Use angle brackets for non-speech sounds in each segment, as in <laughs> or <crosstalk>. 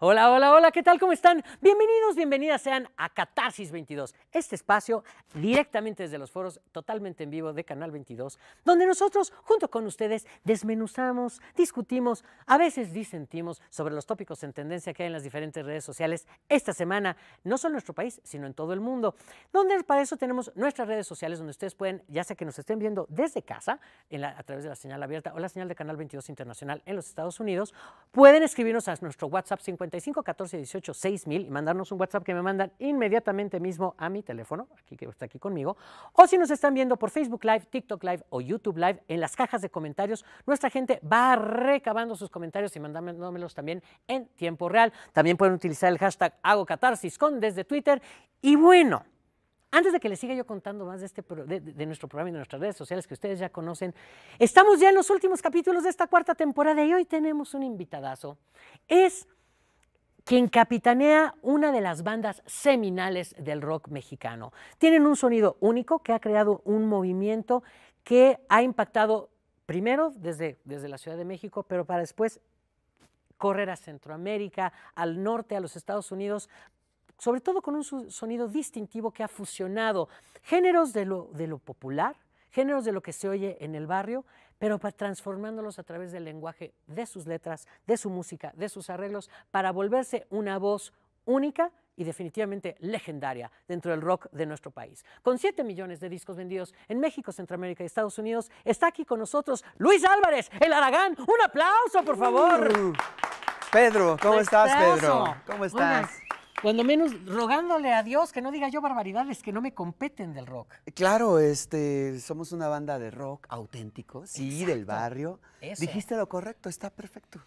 Hola, hola, hola, ¿qué tal? ¿Cómo están? Bienvenidos, bienvenidas sean a Catarsis 22, este espacio directamente desde los foros, totalmente en vivo de Canal 22, donde nosotros, junto con ustedes, desmenuzamos, discutimos, a veces disentimos sobre los tópicos en tendencia que hay en las diferentes redes sociales esta semana, no solo en nuestro país, sino en todo el mundo, donde para eso tenemos nuestras redes sociales, donde ustedes pueden, ya sea que nos estén viendo desde casa, a través de la señal abierta o la señal de Canal 22 Internacional en los Estados Unidos, pueden escribirnos a nuestro WhatsApp 50 55 14 18 6000 y mandarnos un WhatsApp que me mandan inmediatamente mismo a mi teléfono, aquí que está aquí conmigo, o si nos están viendo por Facebook Live, TikTok Live o YouTube Live, en las cajas de comentarios, nuestra gente va recabando sus comentarios y mandándomelos también en tiempo real. También pueden utilizar el hashtag hago catarsis con desde Twitter y bueno, antes de que les siga yo contando más de, este, de, de, nuestro programa y de nuestras redes sociales que ustedes ya conocen, estamos ya en los últimos capítulos de esta cuarta temporada y hoy tenemos un invitadazo. Es quien capitanea una de las bandas seminales del rock mexicano. Tienen un sonido único que ha creado un movimiento que ha impactado primero desde, desde la Ciudad de México, pero para después correr a Centroamérica, al norte, a los Estados Unidos, sobre todo con un sonido distintivo que ha fusionado géneros de lo, de lo popular, géneros de lo que se oye en el barrio, pero transformándolos a través del lenguaje, de sus letras, de su música, de sus arreglos, para volverse una voz única y definitivamente legendaria dentro del rock de nuestro país. Con 7 millones de discos vendidos en México, Centroamérica y Estados Unidos, está aquí con nosotros Luis Álvarez, el Aragán. Un aplauso, por favor. Uh. Pedro, ¿cómo estás, Pedro? ¿Cómo estás? cuando menos rogándole a Dios que no diga yo barbaridades que no me competen del rock. Claro, este, somos una banda de rock auténtico, sí, del barrio. Dijiste lo correcto, está perfecto.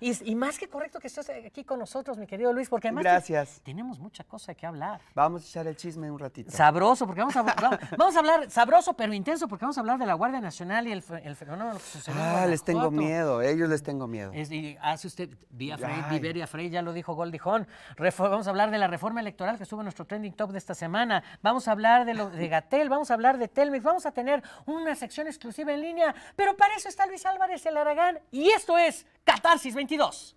y, más que correcto que estés aquí con nosotros, mi querido Luis, porque además tenemos mucha cosa que hablar. Vamos a echar el chisme un ratito. Sabroso, porque vamos a, vamos, a hablar sabroso pero intenso, porque vamos a hablar de la Guardia Nacional y el, fenómeno que sucedió. Ah, les tengo miedo, ellos les tengo miedo. y hace usted, vía Frey, Frey, ya lo dijo Goldijón, reforma vamos a hablar de la reforma electoral que estuvo en nuestro trending top de esta semana. Vamos a hablar de, de Gatel, vamos a hablar de Telmex, vamos a tener una sección exclusiva en línea. Pero para eso está Luis Álvarez el Aragán y esto es Catarsis 22.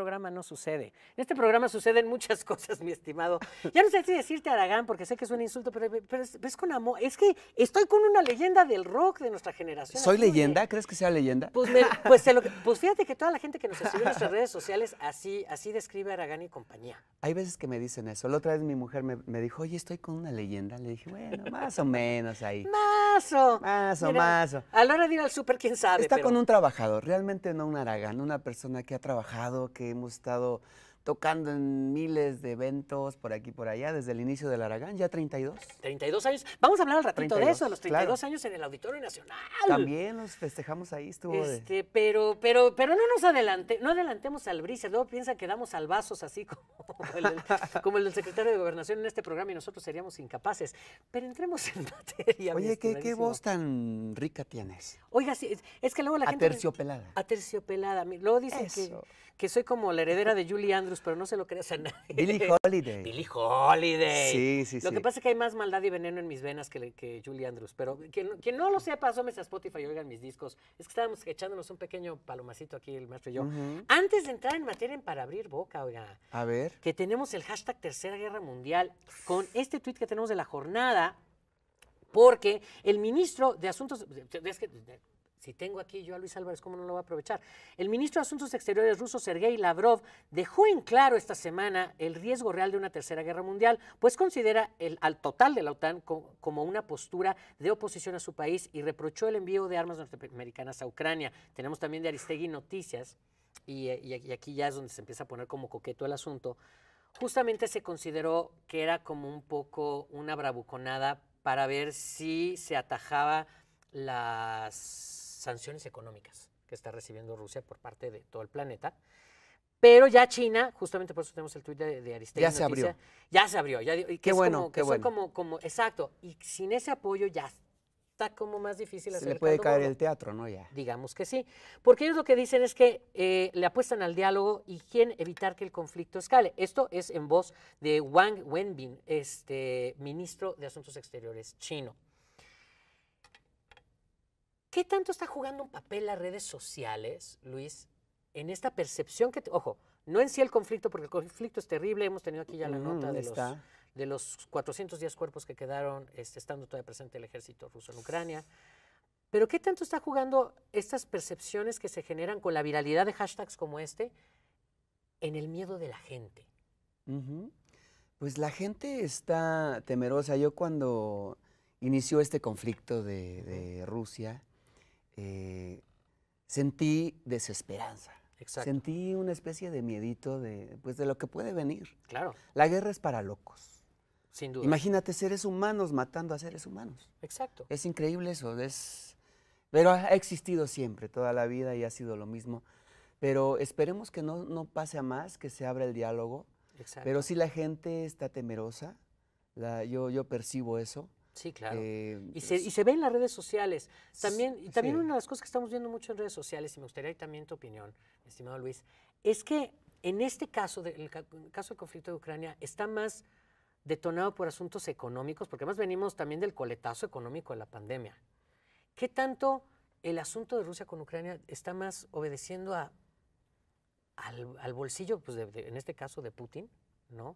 programa no sucede. En este programa suceden muchas <laughs> cosas, mi estimado. Ya no sé si decirte Aragán, porque sé que es un insulto, pero, ves con amor. Es que estoy con una leyenda del rock de nuestra generación. ¿Soy leyenda? ¿Crees que sea leyenda? Pues, <laughs> pues lo, pues fíjate que toda la gente que nos escribe en nuestras redes sociales así, así describe a Aragán y compañía. Hay veces que me dicen eso. La otra vez mi mujer me, dijo, oye, estoy con una leyenda. Le dije, bueno, más o menos ahí. Más o. Más A la hora de ir al súper, quién sabe. Está con un trabajador, realmente no un Aragán, una persona que ha trabajado, que hemos estado tocando en miles de eventos por aquí y por allá, desde el inicio del Aragán, ya 32. 32 años. Vamos a hablar al ratito de eso, los 32 años en el Auditorio Nacional. También nos festejamos ahí, estuvo este, pero, pero, pero no nos adelante, no adelantemos al brisa, luego piensa que damos albazos así <laughs> como el, secretario de Gobernación en este programa y nosotros seríamos incapaces. Pero entremos en <laughs> materia. Oye, ¿qué, voz tan rica tienes? Oiga, sí, es que luego la gente... a terciopelada Luego dicen que, que soy como la heredera de Julie Andrews pero no se lo creas a nadie. Billy Holiday. Billy Holiday. Sí, sí, sí. Lo que pasa es que hay más maldad y veneno en mis venas que, Julie Andrews. Pero quien, no lo sepa, asómese a Spotify y oigan mis discos. Es que estábamos echándonos un pequeño palomacito aquí, el maestro y yo. Antes de entrar en materia, para abrir boca, oiga. A ver. Que tenemos el hashtag Tercera Guerra Mundial con este tweet que tenemos de la jornada porque el ministro de Asuntos, que si tengo aquí yo a Luis Álvarez, ¿cómo no lo va a aprovechar? El ministro de Asuntos Exteriores ruso, Sergei Lavrov, dejó en claro esta semana el riesgo real de una tercera guerra mundial, pues considera el, al total de la OTAN como una postura de oposición a su país y reprochó el envío de armas norteamericanas a Ucrania. Tenemos también de Aristegui noticias, y aquí ya es donde se empieza a poner como coqueto el asunto. Justamente se consideró que era como un poco una bravuconada para ver si se atajaba las sanciones económicas que está recibiendo Rusia por parte de todo el planeta. Pero ya China, justamente por eso tenemos el tuit de, de Ya se abrió. Ya se abrió. que qué bueno, como, qué bueno. Como, como, exacto. Y sin ese apoyo ya está como más difícil hacer. Se le puede caer el teatro, ¿no? Ya. Digamos que sí. Porque ellos lo que dicen es que eh, le apuestan al diálogo y quieren evitar que el conflicto escale. Esto es en voz de Wang Wenbin, este, ministro de Asuntos Exteriores chino. ¿Qué tanto está jugando un papel las redes sociales, Luis, en esta percepción que, ojo, no en sí el conflicto, porque el conflicto es terrible, hemos tenido aquí ya la nota mm, de, los, 410 cuerpos que quedaron este, estando todavía presente el ejército ruso en Ucrania. Pero ¿qué tanto está jugando estas percepciones que se generan con la viralidad de hashtags como este en el miedo de la gente? Pues la gente está temerosa. Yo cuando inició este conflicto de Rusia, eh, sentí desesperanza. Sentí una especie de miedito de, pues, de lo que puede venir. Claro. La guerra es para locos. Sin duda. Imagínate seres humanos matando a seres humanos. Exacto. Es increíble eso. Es... Pero ha existido siempre, toda la vida, y ha sido lo mismo. Pero esperemos que no, no pase a más, que se abra el diálogo. Pero si la gente está temerosa, la, yo, yo percibo eso. Sí, claro. Eh, pues y, se, ve en las redes sociales. También, y también una de las cosas que estamos viendo mucho en redes sociales, y me gustaría también tu opinión, estimado Luis, es que en este caso, de, el, caso del conflicto de Ucrania, está más detonado por asuntos económicos, porque además venimos también del coletazo económico de la pandemia. ¿Qué tanto el asunto de Rusia con Ucrania está más obedeciendo al, bolsillo, pues en este caso de Putin, ¿no?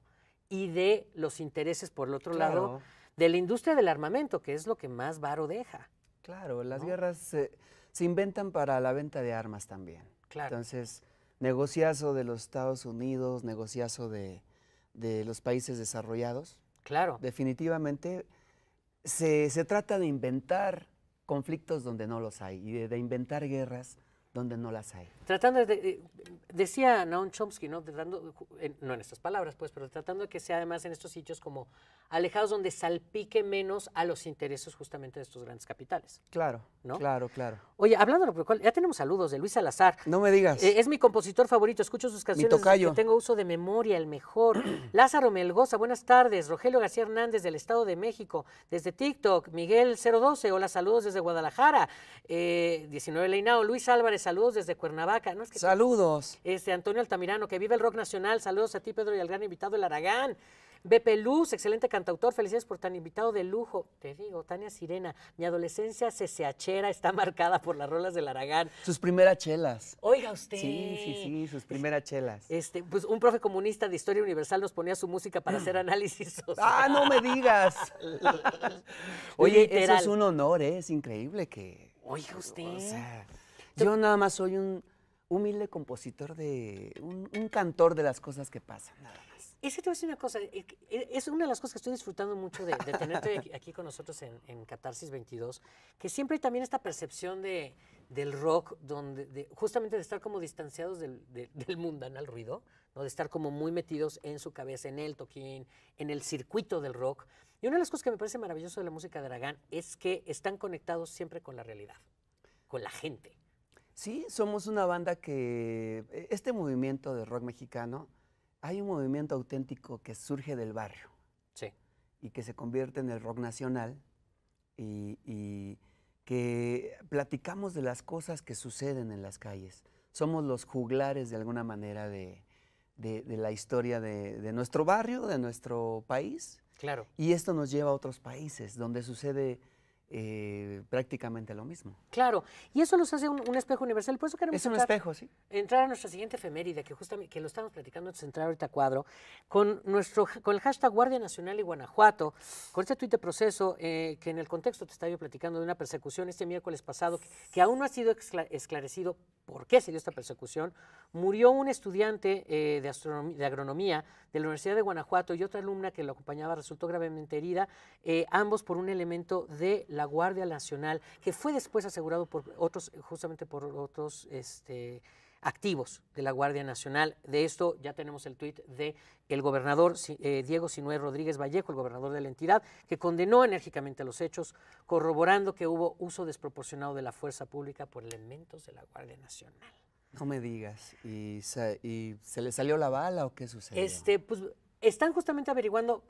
Y de los intereses por el otro lado de la industria del armamento, que es lo que más varo deja. Claro, las guerras se inventan para la venta de armas también. Claro. Entonces, negociazo de los Estados Unidos, negociazo de, los países desarrollados. Claro. Definitivamente se, se, trata de inventar conflictos donde no los hay y de inventar guerras donde no las hay. Tratando de, eh, decía Noam Chomsky, ¿no? en, no en estas palabras, pues, pero tratando de que sea además en estos sitios como alejados donde salpique menos a los intereses justamente de estos grandes capitales. Claro, claro, claro. Oye, hablando de ya tenemos saludos de Luis Salazar. No me digas. Eh, es mi compositor favorito, escucho sus canciones. Mi tengo uso de memoria, el mejor. <clears throat> Lázaro Melgoza, buenas tardes. Rogelio García Hernández del Estado de México, desde TikTok. Miguel 012, hola, saludos desde Guadalajara. 19 eh, Leinao, Luis Álvarez saludos desde Cuernavaca. saludos. Este, Antonio Altamirano, que vive el rock nacional. Saludos a ti, Pedro, y al gran invitado, el Aragán. Bepe Luz, excelente cantautor, felicidades por tan invitado de lujo. Te digo, Tania Sirena, mi adolescencia ceseachera está marcada por las rolas del Aragán. Sus primeras chelas. Oiga usted. Sí, sí, sí, sus primeras chelas. Este, pues un profe comunista de Historia Universal nos ponía su música para hacer <clears throat> análisis ¡Ah, no me digas! <laughs> Oye, eso es un honor, ¿eh? es increíble que... Oiga usted. O sea, yo nada más soy un humilde compositor de. un, cantor de las cosas que pasan, nada más. Es que te voy a decir una cosa, es una de las cosas que estoy disfrutando mucho de, tenerte aquí, con nosotros en, Catarsis 22, que siempre hay también esta percepción del rock, donde justamente de estar como distanciados del, de, del mundanal ruido, ¿no? de estar como muy metidos en su cabeza, en el toquín, en el circuito del rock. Y una de las cosas que me parece maravilloso de la música de Aragán es que están conectados siempre con la realidad, con la gente. Sí, somos una banda que, e, este movimiento de rock mexicano, hay un movimiento auténtico que surge del barrio. Sí. Y que se convierte en el rock nacional y, que platicamos de las cosas que suceden en las calles. Somos los juglares de alguna manera de, la historia de, de, nuestro barrio, de nuestro país. Claro. Y esto nos lleva a otros países donde sucede eh, prácticamente lo mismo. Claro, y eso nos hace un, espejo universal, por eso queremos es un entrar, espejo, ¿sí? entrar a nuestra siguiente efeméride, que justamente que lo estamos platicando antes de entrar ahorita a cuadro, con, nuestro, con el hashtag Guardia Nacional y Guanajuato, con este tuit de proceso eh, que en el contexto te estaba yo platicando de una persecución este miércoles pasado que aún no ha sido esclarecido por qué se dio esta persecución, murió un estudiante eh, de, de, agronomía de la Universidad de Guanajuato y otra alumna que lo acompañaba resultó gravemente herida, eh, ambos por un elemento de la Guardia Nacional, que fue después asegurado por otros, justamente por otros este, activos de la Guardia Nacional. De esto ya tenemos el tuit de el gobernador eh, Diego Sinué Rodríguez Vallejo, el gobernador de la entidad, que condenó enérgicamente los hechos, corroborando que hubo uso desproporcionado de la fuerza pública por elementos de la Guardia Nacional. No me digas, ¿y se, le salió la bala o qué sucedió? Este, pues están justamente averiguando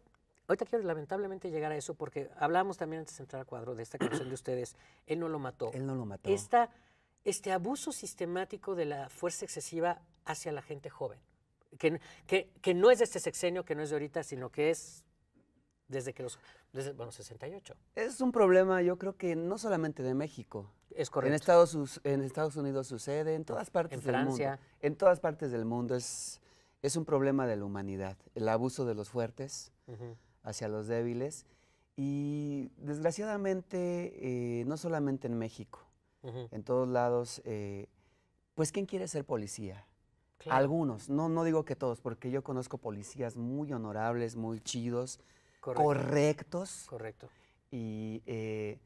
Ahorita quiero lamentablemente llegar a eso porque hablábamos también antes de entrar al cuadro de esta canción de ustedes. Él no lo mató. Él no lo mató. Esta este abuso sistemático de la fuerza excesiva hacia la gente joven, que, que, que no es de este sexenio, que no es de ahorita, sino que es desde que los... bueno, 68. Es un problema, yo creo que no solamente de México. Es correcto. En Estados, en Estados Unidos sucede, en todas partes del mundo. En Francia. En todas partes del mundo es, es un problema de la humanidad, el abuso de los fuertes hacia los débiles. Y desgraciadamente, eh, no solamente en México, en todos lados. Eh, pues, ¿quién quiere ser policía? Algunos, no, no digo que todos, porque yo conozco policías muy honorables, muy chidos, correctos. Correcto. Eh,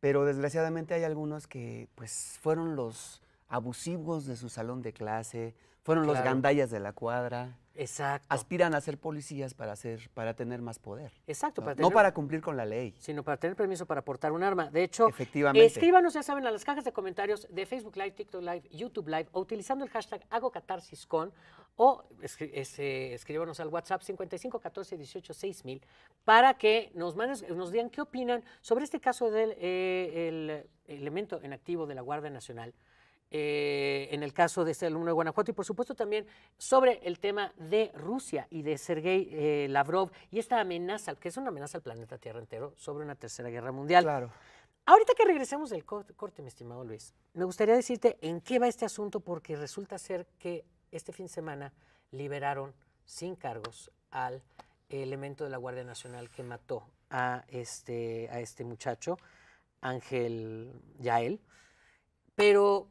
pero desgraciadamente hay algunos que pues fueron los abusivos de su salón de clase, fueron los gandallas de la cuadra. Exacto. Aspiran a ser policías para, hacer, para tener más poder. Exacto. ¿no? Para cumplir con la ley. Sino para tener permiso para portar un arma. De hecho, Efectivamente. escríbanos, ya saben, a las cajas de comentarios de Facebook Live, TikTok Live, YouTube Live, o utilizando el hashtag HagoCatarsisCon o escríbanos al WhatsApp 55 14 18 para que nos, nos digan qué opinan sobre este caso del eh, elemento en activo de la Guardia Nacional eh, en el caso de este alumno de Guanajuato, y por supuesto también sobre el tema de Rusia y de Sergei eh, Lavrov y esta amenaza, que es una amenaza al planeta Tierra entero, sobre una tercera guerra mundial. Claro. Ahorita que regresemos del corte, mi estimado Luis, me gustaría decirte en qué va este asunto, porque resulta ser que este fin de semana liberaron sin cargos al elemento de la Guardia Nacional que mató a este, a este muchacho, Ángel Yael. Pero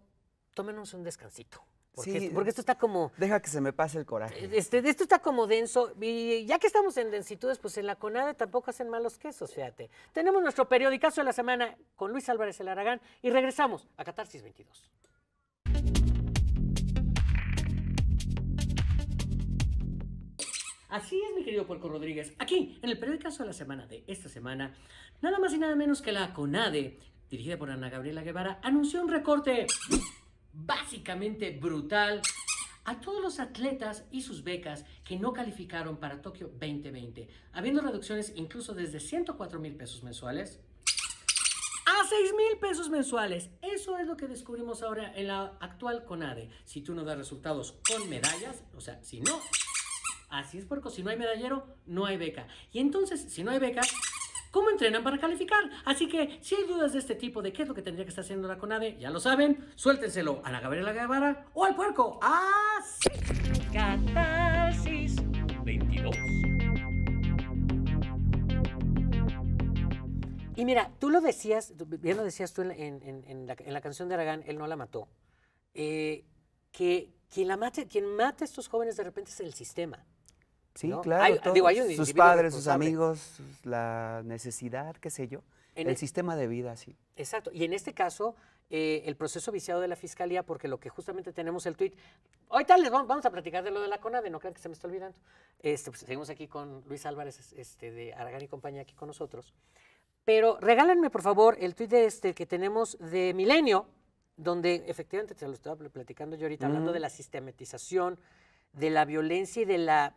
tómenos un descansito. Porque, esto, está como... Deja que se me pase el coraje. Eh, este, esto está como denso. Y ya que estamos en densitudes, pues en la CONADE tampoco hacen malos quesos, fíjate. Tenemos nuestro periódicazo de la semana con Luis Álvarez El Aragán y regresamos a Catarsis 22. Así es, mi querido Puerco Rodríguez. Aquí, en el periódicazo de la semana de esta semana, nada más y nada menos que la CONADE, dirigida por Ana Gabriela Guevara, anunció un recorte básicamente brutal a todos los atletas y sus becas que no calificaron para Tokio 2020, habiendo reducciones incluso desde 104 mil pesos mensuales a 6 mil pesos mensuales. Eso es lo que descubrimos ahora en la actual CONADE. Si tú no das resultados con medallas, o sea, si no, así es porque si no hay medallero, no hay beca. Y entonces, si no hay becas cómo entrenan para calificar. Así que si hay dudas de este tipo de qué es lo que tendría que estar haciendo la CONADE, ya lo saben, suéltenselo a la Gabriela Guevara o al puerco. ¡Así! Catarsis 22. Y mira, tú lo decías, bien lo decías tú en, la, canción de Aragán, él no la mató, eh, que quien, la mate, quien mata a estos jóvenes de repente es el sistema. Sí, claro. sus padres, sus amigos, la necesidad, qué sé yo. el, e sistema de vida, sí. Exacto. Y en este caso, eh, el proceso viciado de la fiscalía, porque lo que justamente tenemos el tuit. tal les vamos, vamos, a platicar de lo de la CONADE, no crean que se me está olvidando. Este, pues, seguimos aquí con Luis Álvarez este, de Aragán y compañía aquí con nosotros. Pero regálenme, por favor, el tuit este que tenemos de Milenio, donde efectivamente te lo estaba platicando yo ahorita, hablando de la sistematización, de la violencia y de la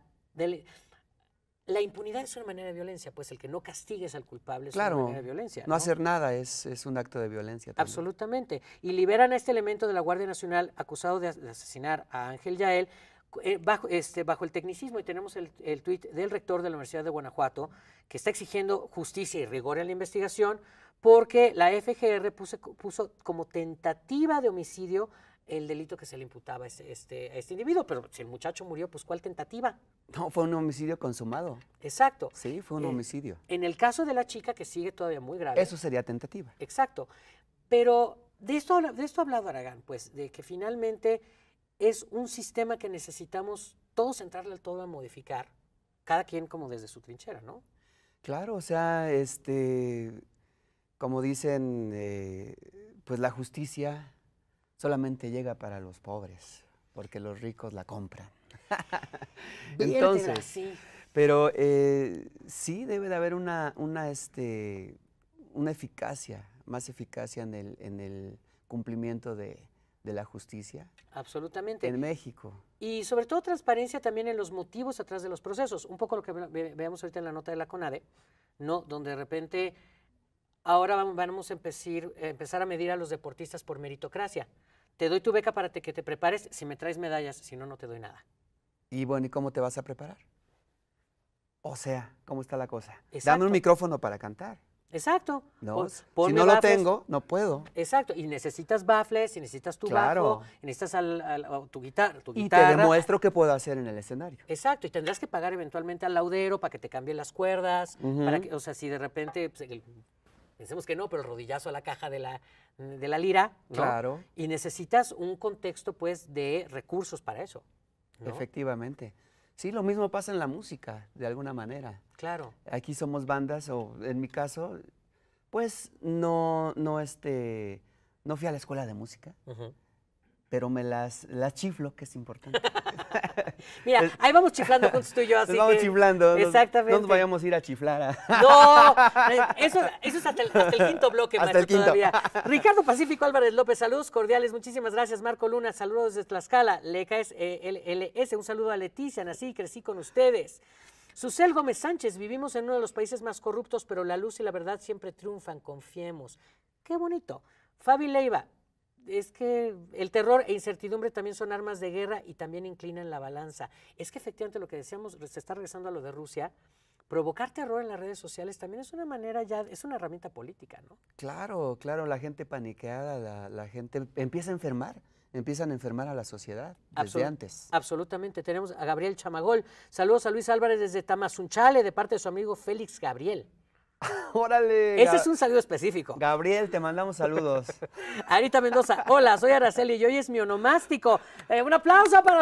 la impunidad es una manera de violencia, pues el que no castigues al culpable es una manera de violencia. ¿no? hacer nada es, es, un acto de violencia. Absolutamente. Y liberan a este elemento de la Guardia Nacional acusado de, asesinar a Ángel Yael eh, bajo, este, bajo el tecnicismo. Y tenemos el, el tuit del rector de la Universidad de Guanajuato que está exigiendo justicia y rigor en la investigación porque la FGR puso como tentativa de homicidio el delito que se le imputaba este, este, a este, individuo. Pero si el muchacho murió, pues ¿cuál tentativa? No, fue un homicidio consumado. Exacto. Sí, fue un eh, homicidio. En el caso de la chica, que sigue todavía muy grave. Eso sería tentativa. Exacto. Pero de esto, de esto ha hablado Aragán, pues, de que finalmente es un sistema que necesitamos todos entrarle al todo a modificar, cada quien como desde su trinchera, ¿no? Claro, o sea, este, como dicen, eh, pues la justicia solamente llega para los pobres, porque los ricos la compran. <laughs> Entonces, pero eh, sí debe de haber una, una, este, una eficacia, más eficacia en el, en el cumplimiento de, la justicia. Absolutamente. En México. Y sobre todo transparencia también en los motivos atrás de los procesos. Un poco lo que veamos ahorita en la nota de la CONADE, ¿no? donde de repente ahora vamos a empezar, empezar a medir a los deportistas por meritocracia te doy tu beca para que te prepares, si me traes medallas, si no, no te doy nada. Y bueno, ¿y cómo te vas a preparar? O sea, ¿cómo está la cosa? Dame un micrófono para cantar. Exacto. No, si no lo tengo, no puedo. Exacto. Y necesitas baffles, y necesitas tu bajo, necesitas tu, guitarra, Y te demuestro qué puedo hacer en el escenario. Exacto. Y tendrás que pagar eventualmente al laudero para que te cambie las cuerdas. para que, o sea, si de repente pues, Pensemos que no, pero el rodillazo a la caja de la, de la lira. Claro. Y necesitas un contexto, pues, de recursos para eso. Efectivamente. Sí, lo mismo pasa en la música, de alguna manera. Claro. Aquí somos bandas, o en mi caso, pues no, no, este, no fui a la escuela de música. Ajá pero me las, chiflo, que es importante. <laughs> Mira, ahí vamos chiflando juntos tú y yo, así Nos vamos chiflando. Exactamente. No nos vayamos a ir a chiflar. <laughs> No, eso, es hasta el, quinto bloque, hasta todavía. <laughs> Ricardo Pacífico Álvarez López, saludos cordiales, muchísimas gracias. Marco Luna, saludos desde Tlaxcala. Lecaes es eh, LS, un saludo a Leticia, nací y crecí con ustedes. Susel Gómez Sánchez, vivimos en uno de los países más corruptos, pero la luz y la verdad siempre triunfan, confiemos. Qué bonito. Fabi Leiva, es que el terror e incertidumbre también son armas de guerra y también inclinan la balanza. Es que efectivamente lo que decíamos, se está regresando a lo de Rusia, provocar terror en las redes sociales también es una manera ya, es una herramienta política, ¿no? Claro, claro, la gente paniqueada, la, gente empieza a enfermar. Empiezan a enfermar a la sociedad desde antes. Absolutamente. Tenemos a Gabriel Chamagol. Saludos a Luis Álvarez desde Tamazunchale, de parte de su amigo Félix Gabriel. <laughs> Órale. Ese es un saludo específico. Gabriel, te mandamos saludos. <laughs> Arita Mendoza, hola, soy Araceli y hoy es mi onomástico. Eh, un aplauso para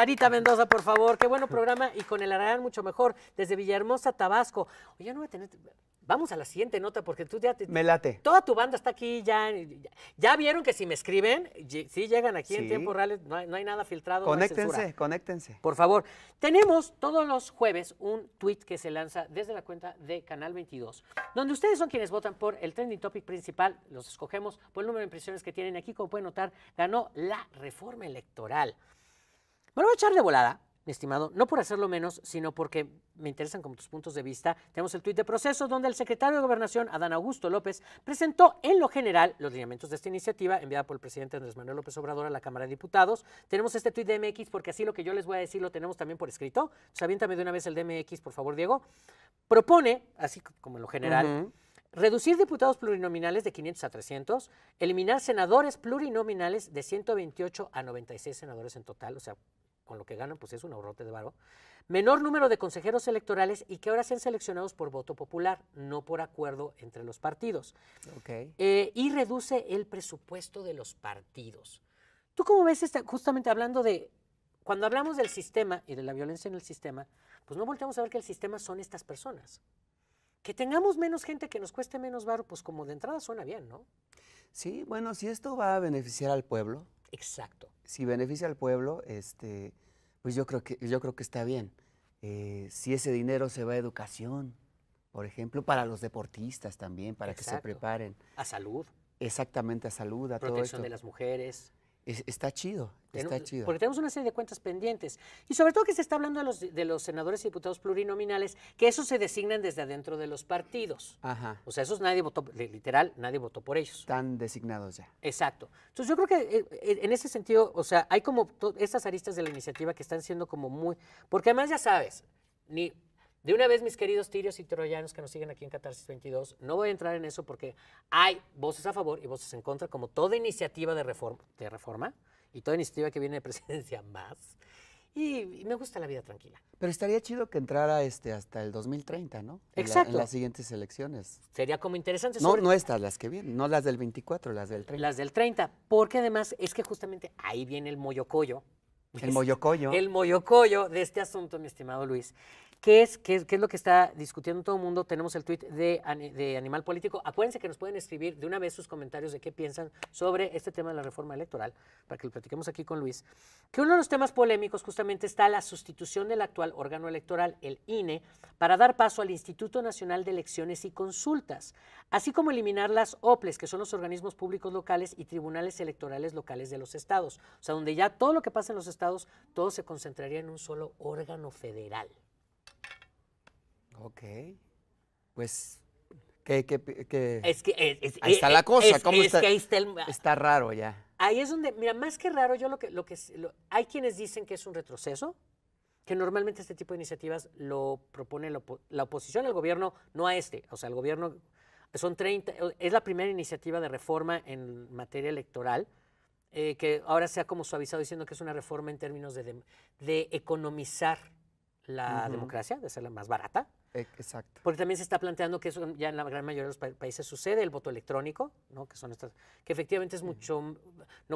Arita, Mendoza, por favor. Qué bueno programa y con el Aragán mucho mejor desde Villahermosa, Tabasco. Oye, no voy a tener... Vamos a la siguiente nota porque tú ya te... Me late. Toda tu banda está aquí, ya, ya, vieron que si me escriben, si llegan aquí en tiempo real, no hay, nada filtrado. Conéctense, conéctense. Por favor, tenemos todos los jueves un tweet que se lanza desde la cuenta de Canal 22, donde ustedes son quienes votan por el trending topic principal, los escogemos por el número de impresiones que tienen aquí, como pueden notar, ganó la reforma electoral. Bueno, voy a echar de volada mi estimado, no por hacerlo menos, sino porque me interesan como tus puntos de vista. Tenemos el tuit de proceso donde el secretario de Gobernación, Adán Augusto López, presentó en lo general los lineamientos de esta iniciativa enviada por el presidente Andrés Manuel López Obrador a la Cámara de Diputados. Tenemos este tuit de MX porque así lo que yo les voy a decir lo tenemos también por escrito. sea, pues, aviéntame de una vez el DMX, por favor, Diego. Propone, así como en lo general, Reducir diputados plurinominales de 500 a 300, eliminar senadores plurinominales de 128 a 96 senadores en total, o sea, con lo que ganan, pues es un ahorrote de barro, menor número de consejeros electorales y que ahora sean seleccionados por voto popular, no por acuerdo entre los partidos. Eh, y reduce el presupuesto de los partidos. ¿Tú cómo ves esta, justamente hablando de, cuando hablamos del sistema y de la violencia en el sistema, pues no volteamos a ver que el sistema son estas personas. Que tengamos menos gente que nos cueste menos varo, pues como de entrada suena bien, ¿no? Sí, bueno, si esto va a beneficiar al pueblo, Exacto. Si beneficia al pueblo, este, pues yo creo que, yo creo que está bien. Eh, si ese dinero se va a educación, por ejemplo, para los deportistas también, para que se preparen. A salud. Exactamente, a salud, a todo esto. de las mujeres está chido, está chido. Porque tenemos una serie de cuentas pendientes. Y sobre todo que se está hablando de los, de los senadores y diputados plurinominales, que esos se designan desde adentro de los partidos. Ajá. O sea, esos nadie votó, literal, nadie votó por ellos. Están designados ya. Exacto. Entonces yo creo que eh, eh, en ese sentido, o sea, hay como estas aristas de la iniciativa que están siendo como muy... Porque además ya sabes, ni de una vez, mis queridos tirios y troyanos que nos siguen aquí en Catarsis 22, no voy a entrar en eso porque hay voces a favor y voces en contra, como toda iniciativa de reforma, de reforma y toda iniciativa que viene de presidencia <laughs> más. Y, me gusta la vida tranquila. Pero estaría chido que entrara este hasta el 2030, ¿no? Exacto. En, las siguientes elecciones. Sería como interesante. No, no estas, las que vienen, no las del 24, las del 30. Las del 30, porque además es que justamente ahí viene el moyocoyo. El moyocoyo. El moyocoyo de este asunto, mi estimado Luis. ¿Qué es, qué, lo que está discutiendo todo el mundo? Tenemos el tweet de, de, Animal Político. Acuérdense que nos pueden escribir de una vez sus comentarios de qué piensan sobre este tema de la reforma electoral, para que lo platiquemos aquí con Luis. Que uno de los temas polémicos justamente está la sustitución del actual órgano electoral, el INE, para dar paso al Instituto Nacional de Elecciones y Consultas, así como eliminar las OPLES, que son los organismos públicos locales y tribunales electorales locales de los estados. O sea, donde ya todo lo que pasa en los estados, todo se concentraría en un solo órgano federal. Ok. Pues, ¿qué, qué, qué? Es que, ahí está la cosa. está? raro ya. Ahí es donde, mira, más que raro, yo lo que, lo que hay quienes dicen que es un retroceso, que normalmente este tipo de iniciativas lo propone la, oposición al gobierno, no a este, o sea, el gobierno, son 30, es la primera iniciativa de reforma en materia electoral, eh, que ahora se ha como suavizado diciendo que es una reforma en términos de, de, economizar la democracia, de hacerla más barata, Exacto. Porque también se está planteando que eso ya en la gran mayoría de los países sucede, el voto electrónico, ¿no? Que son estas, que efectivamente es mucho mm,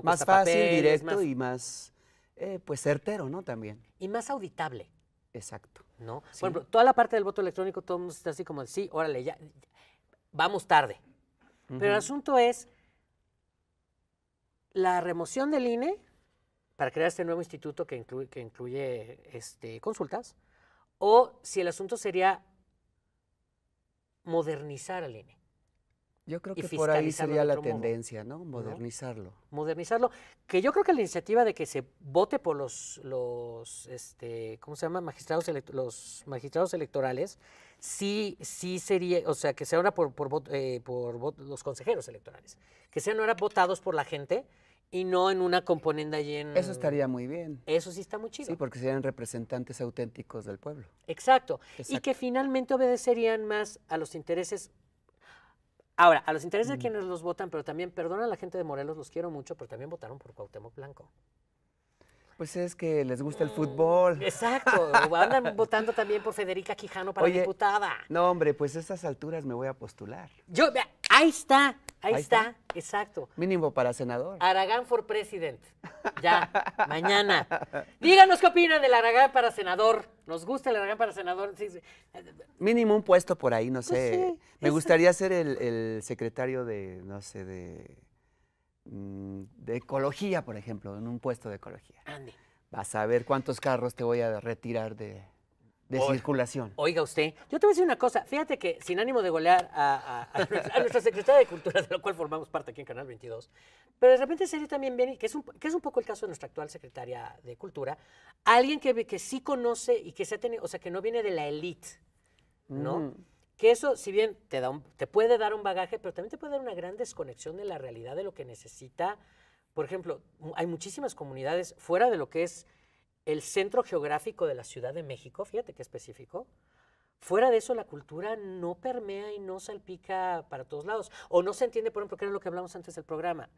más fácil, directo y más eh, pues certero, ¿no? También. Y más auditable. Exacto. ¿No? toda la parte del voto electrónico, todo el mundo está así como, sí, órale, ya, vamos tarde. Pero el asunto es la remoción del INE para crear este nuevo instituto que incluye, este, consultas, o si el asunto sería modernizar al INE. Yo creo que por ahí sería la tendencia, ¿no? Modernizarlo. Modernizarlo. Que yo creo que la iniciativa de que se vote por los, los este, ¿cómo se llama? Magistrados los magistrados electorales, sí, sí sería, o sea, que sea ahora por, por, eh, por los consejeros electorales. Que sean ahora votados por la gente, y no en una componenda llena. Eso estaría muy bien. Eso sí está muy chido. Sí, porque serían representantes auténticos del pueblo. Exacto. Y que finalmente obedecerían más a los intereses. Ahora, a los intereses de mm. quienes los votan, pero también, perdona a la gente de Morelos, los quiero mucho, pero también votaron por Cuauhtémoc Blanco. Pues es que les gusta el mm, fútbol. Exacto. Andan <laughs> votando también por Federica Quijano para diputada. No, hombre, pues a estas alturas me voy a postular. Yo, Ahí está, ahí, está. Exacto. Mínimo para senador. Aragán for president. Ya, <laughs> mañana. Díganos qué opinan del Aragán para senador. Nos gusta el Aragán para senador. Mínimo un puesto por ahí, no pues sé. Me gustaría ser el, secretario de, no sé, de, mm, de ecología, por ejemplo, en un puesto de ecología. Andy. Vas a ver cuántos carros te voy a retirar de, de circulación. Oiga usted, yo te voy a decir una cosa, fíjate que sin ánimo de golear a, <laughs> nuestra, secretaria de Cultura, de la cual formamos parte aquí en Canal 22, pero de repente sería también bien, que es, un, que es un poco el caso de nuestra actual Secretaria de Cultura, alguien que, que sí conoce y que se ha tenido, o sea, que no viene de la élite, ¿no? Mm. Que eso, si bien te, da un, te puede dar un bagaje, pero también te puede dar una gran desconexión de la realidad de lo que necesita. Por ejemplo, hay muchísimas comunidades fuera de lo que es el centro geográfico de la Ciudad de México, fíjate qué específico. Fuera de eso, la cultura no permea y no salpica para todos lados. O no se entiende, por ejemplo, que era lo que hablamos antes del programa,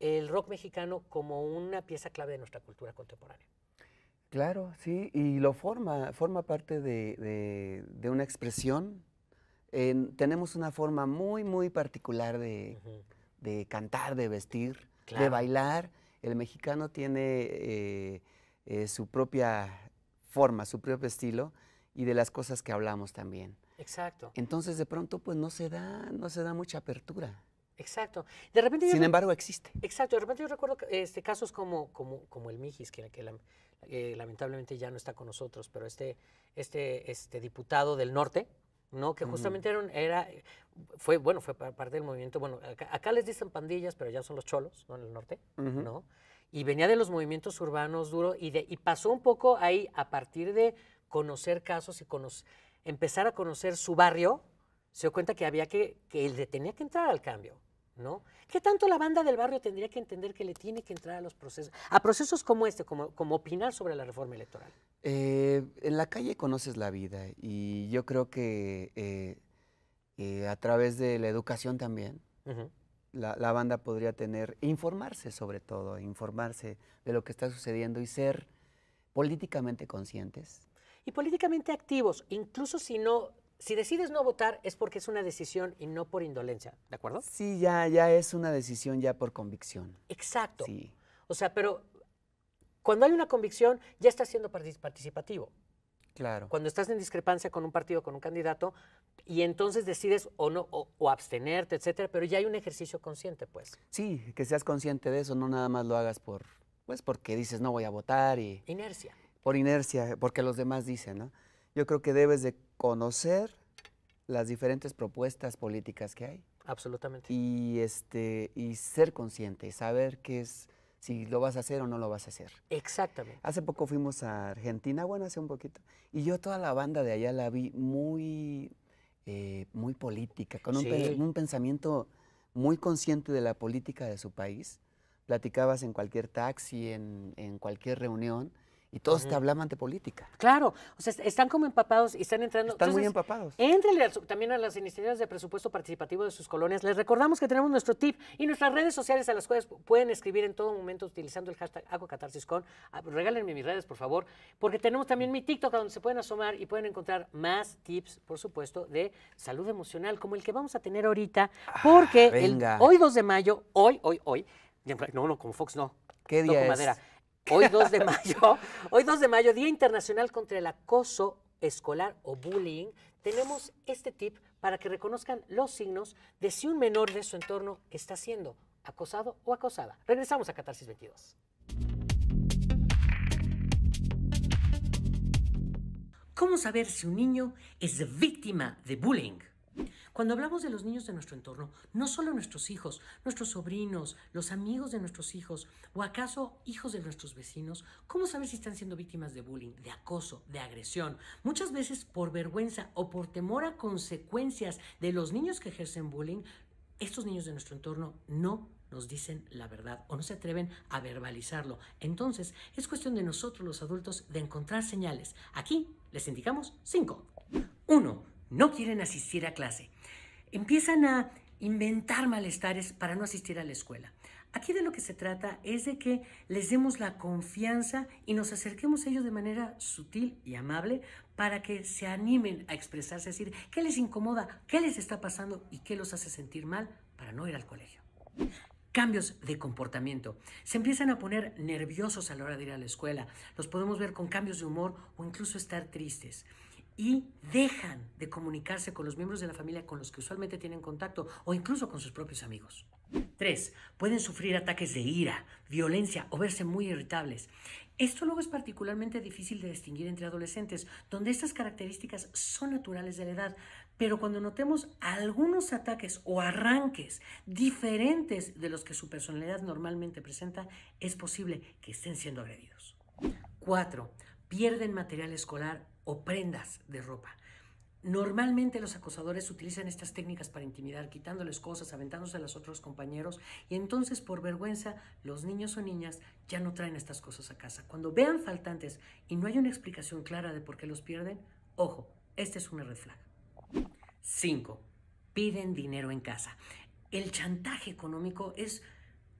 el rock mexicano como una pieza clave de nuestra cultura contemporánea. Claro, sí, y lo forma, forma parte de, una expresión. tenemos una forma muy, muy particular de, cantar, de vestir, de bailar. El mexicano tiene... Eh, eh, su propia forma, su propio estilo y de las cosas que hablamos también. Exacto. Entonces de pronto pues no se da, no se da mucha apertura. Exacto. De repente Sin embargo, existe. Exacto. De repente yo recuerdo este, casos como, como, como el Mijis, que, eh, lamentablemente ya no está con nosotros, pero este, este, este diputado del norte, ¿no? Que justamente era, era, fue, bueno, fue parte del movimiento, bueno, acá, les dicen pandillas, pero ya son los cholos, ¿no? En el norte, ¿no? y venía de los movimientos urbanos duro y, pasó un poco ahí a partir de conocer casos y empezar a conocer su barrio, se dio cuenta que había que, que le tenía que entrar al cambio. ¿No? ¿Qué tanto la banda del barrio tendría que entender que le tiene que entrar a los procesos, a procesos como este, como, opinar sobre la reforma electoral? Eh, en la calle conoces la vida y yo creo que eh, eh, a través de la educación también, la, banda podría tener, informarse sobre todo, informarse de lo que está sucediendo y ser políticamente conscientes. Y políticamente activos, incluso si no, si decides no votar es porque es una decisión y no por indolencia, ¿de acuerdo? Sí, ya, ya es una decisión ya por convicción. Exacto. Sí. O sea, pero cuando hay una convicción ya está siendo participativo. Claro. Cuando estás en discrepancia con un partido, con un candidato, y entonces decides o no, o, abstenerte, etcétera, pero ya hay un ejercicio consciente, pues. Sí, que seas consciente de eso, no nada más lo hagas por, pues porque dices no voy a votar y. Inercia. Por inercia, porque los demás dicen, ¿no? Yo creo que debes de conocer las diferentes propuestas políticas que hay. Absolutamente. Y este, y ser consciente, saber qué es si lo vas a hacer o no lo vas a hacer. Exactamente. Hace poco fuimos a Argentina, bueno, hace un poquito, y yo toda la banda de allá la vi muy, eh, muy política, con un, pensamiento muy consciente de la política de su país. Platicabas en cualquier taxi, en, en cualquier reunión, y todos te hablaban de política. Claro, o sea, están como empapados y están entrando. Están muy empapados. Éntrenle también a las iniciativas de presupuesto participativo de sus colonias. Les recordamos que tenemos nuestro tip y nuestras redes sociales a las cuales pueden escribir en todo momento utilizando el hashtag AguaCatarsisCon. Ah, regálenme mis redes, por favor, porque tenemos también mi TikTok donde se pueden asomar y pueden encontrar más tips, por supuesto, de salud emocional, como el que vamos a tener ahorita, ah, porque el, hoy 2 de mayo, hoy, hoy, hoy, no, no, como Fox no. ¿Qué día es? Madera Hoy 2 de <laughs> mayo, hoy 2 de mayo, Día Internacional contra el Acoso Escolar o Bullying, tenemos este tip para que reconozcan los signos de si un menor de su entorno está siendo acosado o acosada. Regresamos a Catarsis 22. ¿Cómo saber si un niño es víctima de bullying? Cuando hablamos de los niños de nuestro entorno, no solo nuestros hijos, nuestros sobrinos, los amigos de nuestros hijos o acaso hijos de nuestros vecinos, ¿cómo saber si están siendo víctimas de bullying, de acoso, de agresión? Muchas veces por vergüenza o por temor a consecuencias de los niños que ejercen bullying, estos niños de nuestro entorno no nos dicen la verdad o no se atreven a verbalizarlo. Entonces, es cuestión de nosotros los adultos de encontrar señales. Aquí les indicamos cinco. Uno, no quieren asistir a clase. Empiezan a inventar malestares para no asistir a la escuela. Aquí de lo que se trata es de que les demos la confianza y nos acerquemos a ellos de manera sutil y amable para que se animen a expresarse, a decir qué les incomoda, qué les está pasando y qué los hace sentir mal para no ir al colegio cambios de comportamiento. Se empiezan a poner nerviosos a la hora de ir a la escuela. Los podemos ver con cambios de humor o incluso estar tristes y dejan de comunicarse con los miembros de la familia con los que usualmente tienen contacto o incluso con sus propios amigos. 3. Pueden sufrir ataques de ira, violencia o verse muy irritables. Esto luego es particularmente difícil de distinguir entre adolescentes, donde estas características son naturales de la edad, pero cuando notemos algunos ataques o arranques diferentes de los que su personalidad normalmente presenta, es posible que estén siendo agredidos. 4. Pierden material escolar o prendas de ropa. Normalmente los acosadores utilizan estas técnicas para intimidar, quitándoles cosas, aventándose a los otros compañeros y entonces por vergüenza los niños o niñas ya no traen estas cosas a casa. Cuando vean faltantes y no hay una explicación clara de por qué los pierden, ojo, esta es una red flag. 5. Piden dinero en casa. El chantaje económico es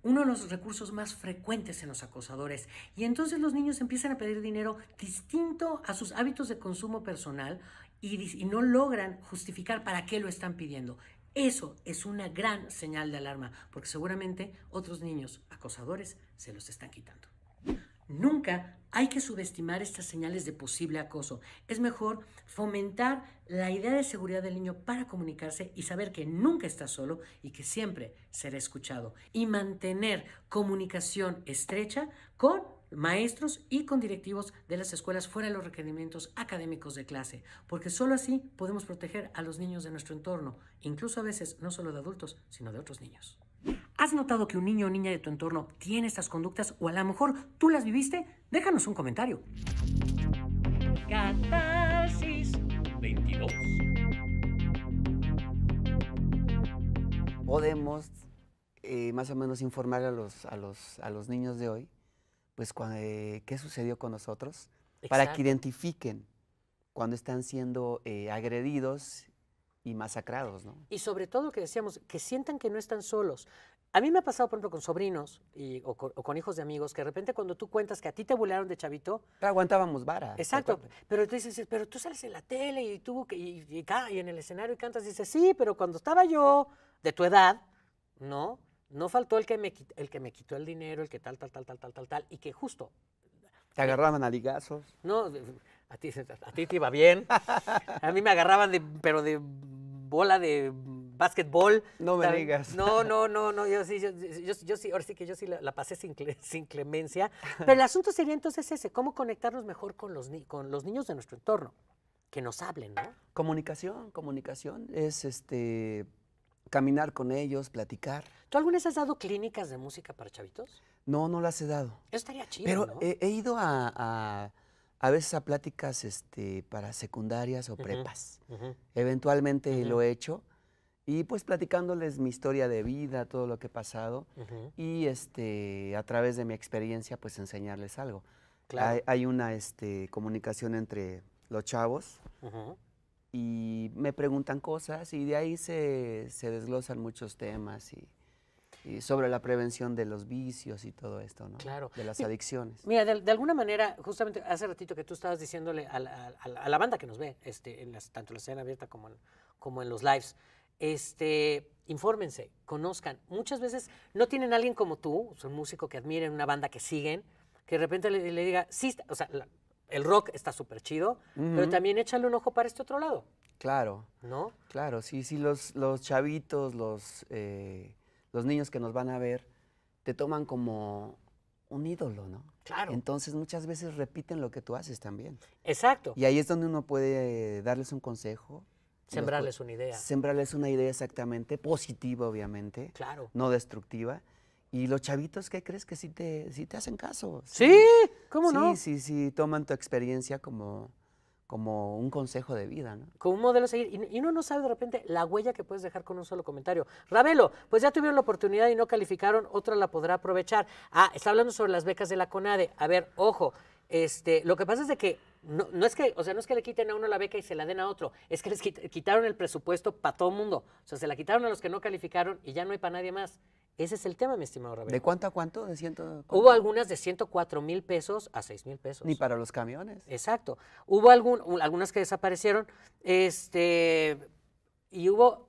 uno de los recursos más frecuentes en los acosadores. Y entonces los niños empiezan a pedir dinero distinto a sus hábitos de consumo personal y, no logran justificar para qué lo están pidiendo. Eso es una gran señal de alarma, porque seguramente otros niños acosadores se los están quitando. Nunca hay que subestimar estas señales de posible acoso. Es mejor fomentar la idea de seguridad del niño para comunicarse y saber que nunca está solo y que siempre será escuchado. Y mantener comunicación estrecha con maestros y con directivos de las escuelas fuera de los requerimientos académicos de clase, porque solo así podemos proteger a los niños de nuestro entorno, incluso a veces no solo de adultos, sino de otros niños. ¿Has notado que un niño o niña de tu entorno tiene estas conductas o a lo mejor tú las viviste? Déjanos un comentario. Catasis 22. Podemos eh, más o menos informar a los, los, a los niños de hoy pues eh, qué sucedió con nosotros para que identifiquen cuando están siendo eh, agredidos y masacrados, ¿no? Y sobre todo que decíamos, que sientan que no están solos. A mí me ha pasado, por ejemplo, con sobrinos o, con, hijos de amigos, que de repente cuando tú cuentas que a ti te bulearon de chavito... Pero aguantábamos vara. Exacto. Pero tú dices, pero tú sales en la tele y tú y, y, en el escenario y cantas y dices, sí, pero cuando estaba yo de tu edad, ¿no? No faltó el que me, el que me quitó el dinero, el que tal, tal, tal, tal, tal, tal, tal, y que justo... Te agarraban a ligazos. No, a ti, a ti te iba bien. <laughs> A mí me agarraban de, pero de bola de básquetbol. No me digas. No, no, no, no, yo sí, yo, sí, ahora sí que yo sí la, pasé <laughs> sin, clemencia. Pero el asunto sería entonces ese, cómo conectarnos mejor con los, con los niños de nuestro entorno, que nos hablen, ¿no? Comunicación, comunicación es este caminar con ellos, platicar. ¿Tú alguna vez has dado clínicas de música para chavitos? No, no las he dado. Eso estaría chido, Pero he, ido a, a veces a pláticas este, para secundarias o prepas. Eventualmente lo he hecho y pues platicándoles mi historia de vida, todo lo que he pasado y este, a través de mi experiencia pues enseñarles algo. Hay, una este, comunicación entre los chavos y me preguntan cosas y de ahí se, se desglosan muchos temas y, sobre la prevención de los vicios y todo esto, ¿no? Claro. De las adicciones. Mira, de, alguna manera, justamente hace ratito que tú estabas diciéndole a la, a banda que nos ve, este, en las, tanto en la escena abierta como como en los lives, este, infórmense, conozcan. Muchas veces no tienen a alguien como tú, un músico que admiren, una banda que siguen, que de repente le, diga, sí, o sea, el rock está súper chido, pero también échale un ojo para este otro lado. Claro. ¿No? Claro, sí, sí, los, los chavitos, los, eh, los niños que nos van a ver, te toman como un ídolo, ¿no? Claro. Entonces muchas veces repiten lo que tú haces también. Exacto. Y ahí es donde uno puede darles un consejo, Sembrarles una idea. Sembrarles una idea exactamente, positiva obviamente. Claro. No destructiva. Y los chavitos, ¿qué crees que sí te, te hacen caso? Sí, ¿cómo no? Sí, sí, sí, toman tu experiencia como, como un consejo de vida, ¿no? Como un modelo a seguir. Y, uno no sabe de repente la huella que puedes dejar con un solo comentario. Ravelo, pues ya tuvieron la oportunidad y no calificaron, otra la podrá aprovechar. Ah, está hablando sobre las becas de la CONADE. A ver, ojo, este, lo que pasa es de que no, no, es que, o sea, no es que le quiten a uno la beca y se la den a otro, es que les quitaron el presupuesto para todo mundo. O sea, se la quitaron a los que no calificaron y ya no hay para nadie más. Ese es el tema, mi estimado Rabel. ¿De cuánto a cuánto? ¿De ciento, Hubo algunas de 104 mil pesos a 6 mil pesos. Ni para los camiones. Exacto. Hubo algunas que desaparecieron. Este, y hubo,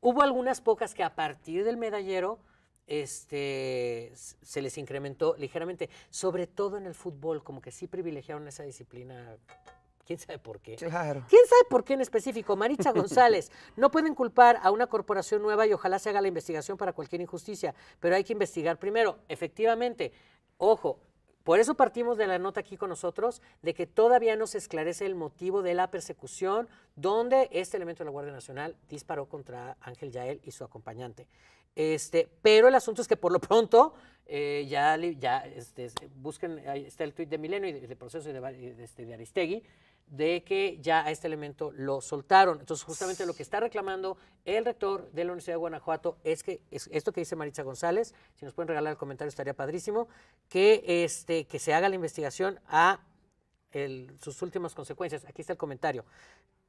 hubo algunas pocas que a partir del medallero este, se les incrementó ligeramente, sobre todo en el fútbol, como que sí privilegiaron esa disciplina. ¿Quién sabe por qué? ¿Quién sabe por qué en específico? Maricha <laughs> González, no pueden culpar a una corporación nueva y ojalá se haga la investigación para cualquier injusticia, pero hay que investigar primero. Efectivamente, ojo, por eso partimos de la nota aquí con nosotros, de que todavía no se esclarece el motivo de la persecución donde este elemento de la Guardia Nacional disparó contra Ángel Yael y su acompañante. Este, pero el asunto es que por lo pronto eh, ya, este, busquen, ahí está el tuit de Mileno y del proceso este, de, Aristegui, de que ya a este elemento lo soltaron. Entonces, justamente lo que está reclamando el rector de la Universidad de Guanajuato es que esto que dice Maritza González, si nos pueden regalar el comentario estaría padrísimo, que, este, se haga la investigación a sus últimas consecuencias. Aquí está el comentario.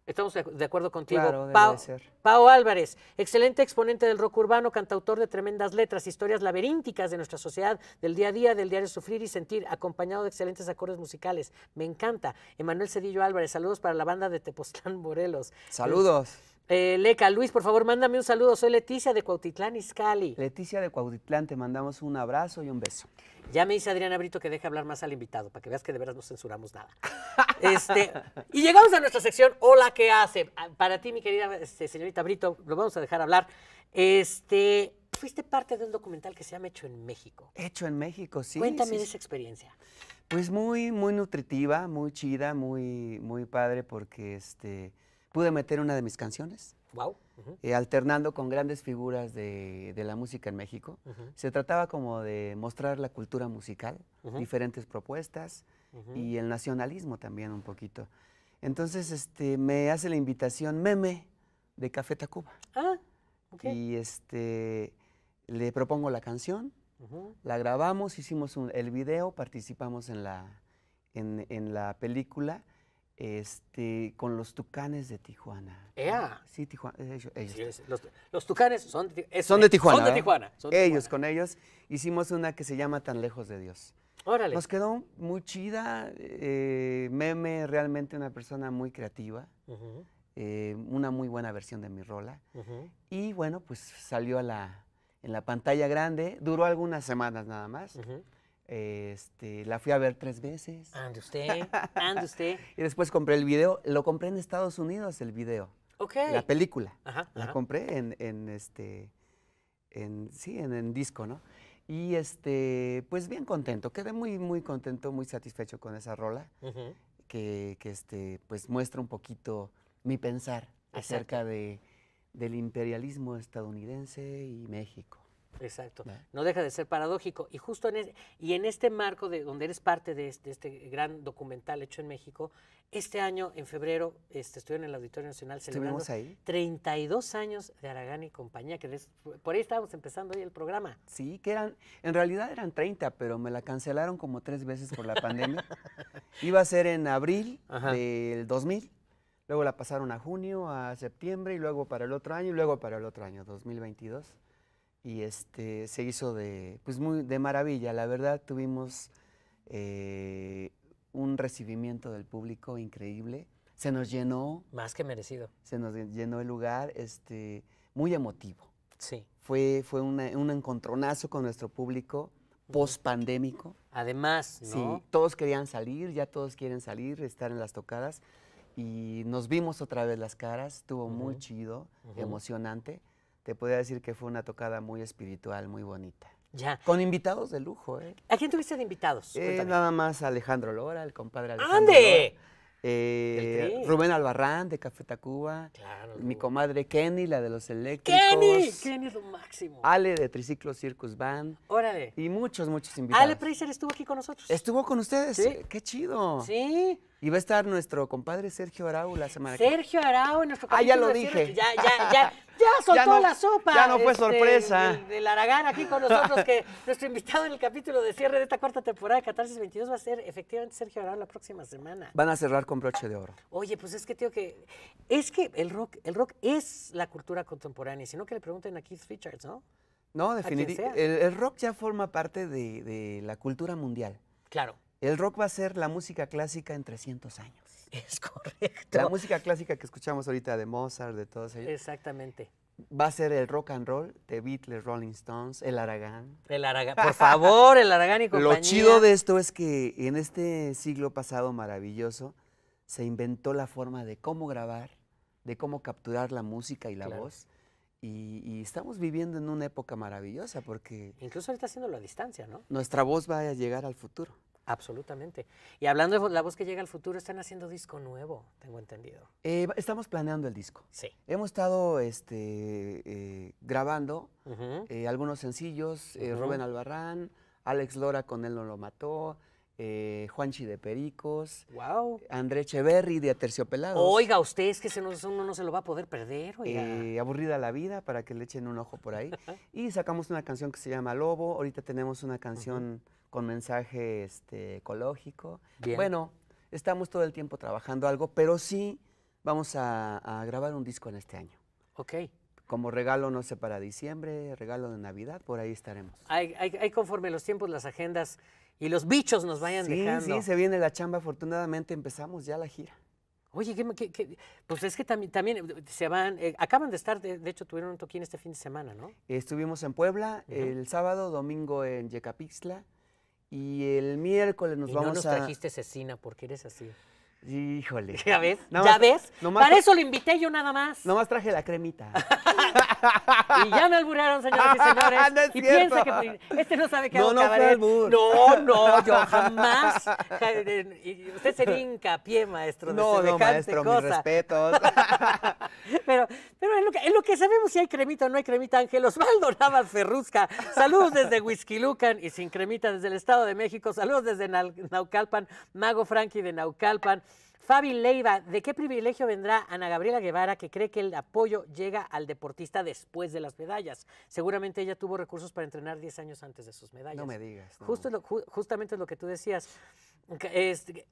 Estamos de acuerdo contigo. Claro, Pao, ser. Pao, Álvarez, excelente exponente del rock urbano, cantautor de tremendas letras, historias laberínticas de nuestra sociedad, del día a día, del diario sufrir y sentir, acompañado de excelentes acordes musicales. Me encanta. Emanuel Cedillo Álvarez, saludos para la banda de Tepoztlán Morelos. Saludos. Eh, eh Leca, Luis, por favor, mándame un saludo. Soy Leticia de Cuautitlán, Izcalli. Leticia de Cuautitlán, te mandamos un abrazo y un beso. Ya me dice Adriana Brito que deje hablar más al invitado, para que veas que de veras no censuramos nada. Este, <laughs> y llegamos a nuestra sección, hola, ¿qué hace? Ah, para ti, mi querida este, señorita Brito, lo vamos a dejar hablar. Este, fuiste parte de un documental que se llama Hecho en México. Hecho en México, sí. Cuéntame de esa experiencia. Pues muy, muy nutritiva, muy chida, muy, muy padre, porque este, pude meter una de mis canciones. Wow. Eh, alternando con grandes figuras de, la música en México. Se trataba como de mostrar la cultura musical, diferentes propuestas y el nacionalismo también un poquito. Entonces este, me hace la invitación Meme de Café Tacuba. Ah, Y este, le propongo la canción, la grabamos, hicimos el video, participamos en la, en la película este, con los Tucanes de Tijuana. ¡Ea! Sí, Tijuana. los, Tucanes son de, son de Tijuana. Son de Tijuana. ¿eh? ellos, con ellos, hicimos una que se llama Tan lejos de Dios. Órale. Nos quedó muy chida. Eh, meme, realmente una persona muy creativa. Eh, una muy buena versión de mi rola. Y bueno, pues salió a la, en la pantalla grande. Duró algunas semanas nada más. Este, la fui a ver tres veces. Ande usted, ande usted. <laughs> y después compré el video. Lo compré en Estados Unidos, el video. Ok. La película. la compré en, este, en, sí, en, disco, ¿no? Y este, pues bien contento. Quedé muy, muy contento, muy satisfecho con esa rola. que, este, pues muestra un poquito mi pensar acerca de, del imperialismo estadounidense y México. Exacto. ¿no? deja de ser paradójico. Y justo en, y en este marco de donde eres parte este, de este, gran documental hecho en México, este año, en febrero, este, estuve en el Auditorio Nacional celebrando ahí? 32 años de Aragán y compañía, que por ahí estábamos empezando ahí el programa. Sí, que eran, en realidad eran 30, pero me la cancelaron como tres veces por la pandemia. <laughs> Iba a ser en abril del 2000. Luego la pasaron a junio, a septiembre y luego para el otro año y luego para el otro año, 2022 y este, se hizo de, pues muy, de maravilla. La verdad, tuvimos eh, un recibimiento del público increíble. Se nos llenó. Más que merecido. Se nos llenó el lugar, este, muy emotivo. Sí. Fue, fue un encontronazo con nuestro público post pandémico. Además, todos querían salir, ya todos quieren salir, estar en las tocadas. Y nos vimos otra vez las caras, estuvo muy chido, emocionante te podría decir que fue una tocada muy espiritual, muy bonita. Ya. Con invitados de lujo, ¿eh? ¿A quién tuviste de invitados? Eh, nada más Alejandro Lora, el compadre Alejandro. ¡Ande! Eh, Rubén Albarrán de Café Tacuba. Claro, mi comadre Kenny, la de los eléctricos. Kenny, Kenny es lo máximo. Ale de Triciclo Circus Band. Órale. Y muchos, muchos invitados. Ale Preiser estuvo aquí con nosotros. Estuvo con ustedes. Qué chido. Sí. Y va a estar nuestro compadre Sergio Arau la semana que viene. Sergio Arau, nuestro compadre. Ah, ya lo dije. Ya, ya, ya, <laughs> ya soltó la sopa. Ya no fue este, sorpresa. Del, Aragán aquí con nosotros, que <laughs> nuestro invitado en el capítulo de cierre de esta cuarta temporada de Catarsis 22 va a ser efectivamente Sergio Arau la próxima semana. Van a cerrar con broche de oro. Oye, pues es que, tío, que. Es que el rock, el rock es la cultura contemporánea, Si no, que le pregunten a Keith Richards, ¿no? No, definitivamente. El, rock ya forma parte de la cultura mundial. Claro. El rock va a ser la música clásica en 300 años. Es correcto. La música clásica que escuchamos ahorita de Mozart, de todos ellos. Exactamente. Va a ser el rock and roll de Beatles, Rolling Stones, el Aragán. El Aragán, por favor, el Aragán y <laughs> compañía. Lo chido de esto es que en este siglo pasado maravilloso se inventó la forma de cómo grabar, de cómo capturar la música y la voz. Y, y, estamos viviendo en una época maravillosa porque... Incluso ahorita haciendo la distancia, ¿no? Nuestra voz va a llegar al futuro. Absolutamente. Y hablando de La Voz que llega al futuro, están haciendo disco nuevo, tengo entendido. Eh, estamos planeando el disco. Sí. Hemos estado este, eh, grabando eh, algunos sencillos, Rubén Albarrán, Alex Lora con él no lo mató, eh, Juanchi de Pericos, wow. André Echeverri de Aterciopelados. Oiga, usted es que uno no se lo va a poder perder. Oiga. aburrida la vida, para que le echen un ojo por ahí. <laughs> y sacamos una canción que se llama Lobo, ahorita tenemos una canción con mensaje este, ecológico. Bueno, estamos todo el tiempo trabajando algo, pero sí vamos a, grabar un disco en este año. Ok. Como regalo, no sé, para diciembre, regalo de Navidad, por ahí estaremos. Hay, conforme los tiempos, las agendas y los bichos nos vayan dejando. Sí, se viene la chamba, afortunadamente empezamos ya la gira. Oye, pues es que también, también eh, se van, eh, acaban de estar, de, hecho tuvieron un toquín este fin de semana, ¿no? Estuvimos en Puebla el sábado, domingo en Yecapixtla, y el miércoles nos vamos a... no nos trajiste Cecina porque eres así. Híjole. <laughs> ¿Ya ves? ¿Ya ves? Para eso lo invité yo nada más. Nomás traje la cremita. <laughs> Y ya me alburaron <laughs> señores y señores. y piensa que este no sabe qué no, no no, no, yo jamás. Usted sería hincapié, maestro, de no, no, maestro, mis respetos. <laughs> pero pero en, lo que, en lo que sabemos si hay cremita o no hay cremita, Ángel Osvaldo Navas Ferrusca. Saludos desde Lucan y sin cremita desde el Estado de México. Saludos desde Naucalpan, Mago Frankie de Naucalpan. Fabi Leiva, ¿de qué privilegio vendrá Ana Gabriela Guevara que cree que el apoyo llega al deportista después de las medallas? Seguramente ella tuvo recursos para entrenar 10 años antes de sus medallas. No me digas. Justo lo, justamente lo que tú decías.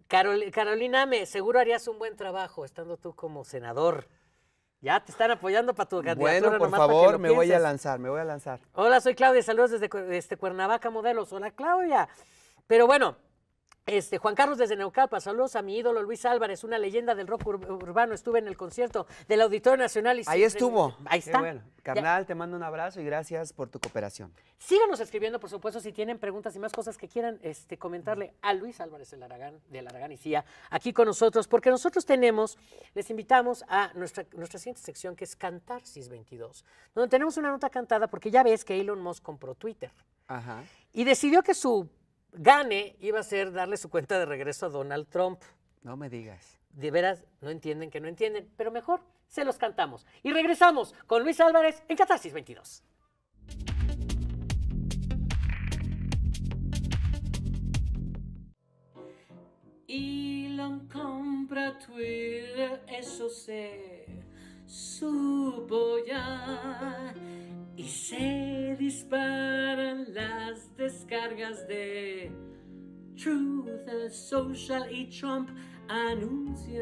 Carolina, me seguro harías un buen trabajo estando tú como senador. Ya te están apoyando para tu candidatura. Bueno, por favor, me voy a lanzar, me voy a lanzar. Hola, soy Claudia, saludos desde este, Cuernavaca Modelos. Hola, Claudia. Pero bueno, este, Juan Carlos desde Neucalpa, saludos a mi ídolo Luis Álvarez, una leyenda del rock urbano. Estuve en el concierto del Auditorio Nacional. Y ahí estuvo. Ahí está. Bueno. Carnal, te mando un abrazo y gracias por tu cooperación. Síganos escribiendo, por supuesto, si tienen preguntas y más cosas que quieran este, comentarle a Luis Álvarez del Aragán, Aragán y CIA, aquí con nosotros, porque nosotros tenemos, les invitamos a nuestra, nuestra siguiente sección que es Cantarsis 22, donde tenemos una nota cantada porque ya ves que Elon Musk compró Twitter. Ajá. Y decidió que su gane, iba a ser darle su cuenta de regreso a Donald Trump. No me digas. De veras, no entienden que no entienden, pero mejor se los cantamos. Y regresamos con Luis Álvarez en Catarsis 22. Elon compra Twitter, eso sé, ya y se disparan las descargas de Truth Social y Trump anuncia